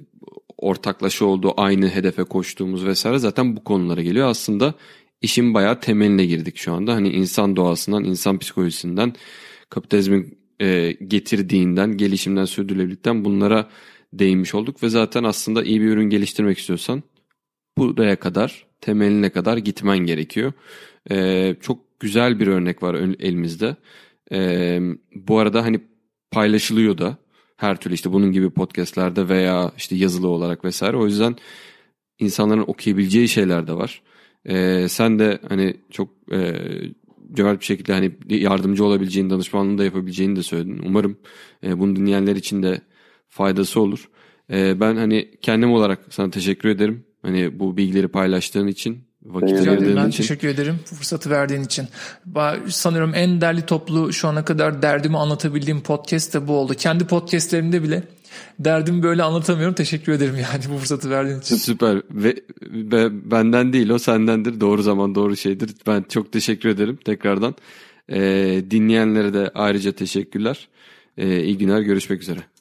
ortaklaşa olduğu aynı hedefe koştuğumuz vesaire zaten bu konulara geliyor. Aslında işin bayağı temeline girdik şu anda. Hani insan doğasından, insan psikolojisinden, kapitalizmin e, getirdiğinden, gelişimden, sürdürülebilikten bunlara değinmiş olduk ve zaten aslında iyi bir ürün geliştirmek istiyorsan buraya kadar, temeline kadar gitmen gerekiyor. Ee, çok güzel bir örnek var elimizde. Ee, bu arada hani paylaşılıyor da her türlü işte bunun gibi podcastlerde veya işte yazılı olarak vesaire. O yüzden insanların okuyabileceği şeyler de var. Ee, sen de hani çok e, cömert bir şekilde hani yardımcı olabileceğin, danışmanlığını da yapabileceğini de söyledin. Umarım e, bunu dinleyenler için de faydası olur. Ee, ben hani kendim olarak sana teşekkür ederim. Hani bu bilgileri paylaştığın için vakit ayırdığın ben için. teşekkür ederim fırsatı verdiğin için. Sanıyorum en derli toplu şu ana kadar derdimi anlatabildiğim podcast de bu oldu. Kendi podcastlerimde bile derdimi böyle anlatamıyorum. Teşekkür ederim yani bu fırsatı verdiğin için. Süper. Ve, ve benden değil o sendendir. Doğru zaman doğru şeydir. Ben çok teşekkür ederim tekrardan. Ee, dinleyenlere de ayrıca teşekkürler. Ee, iyi günler görüşmek üzere.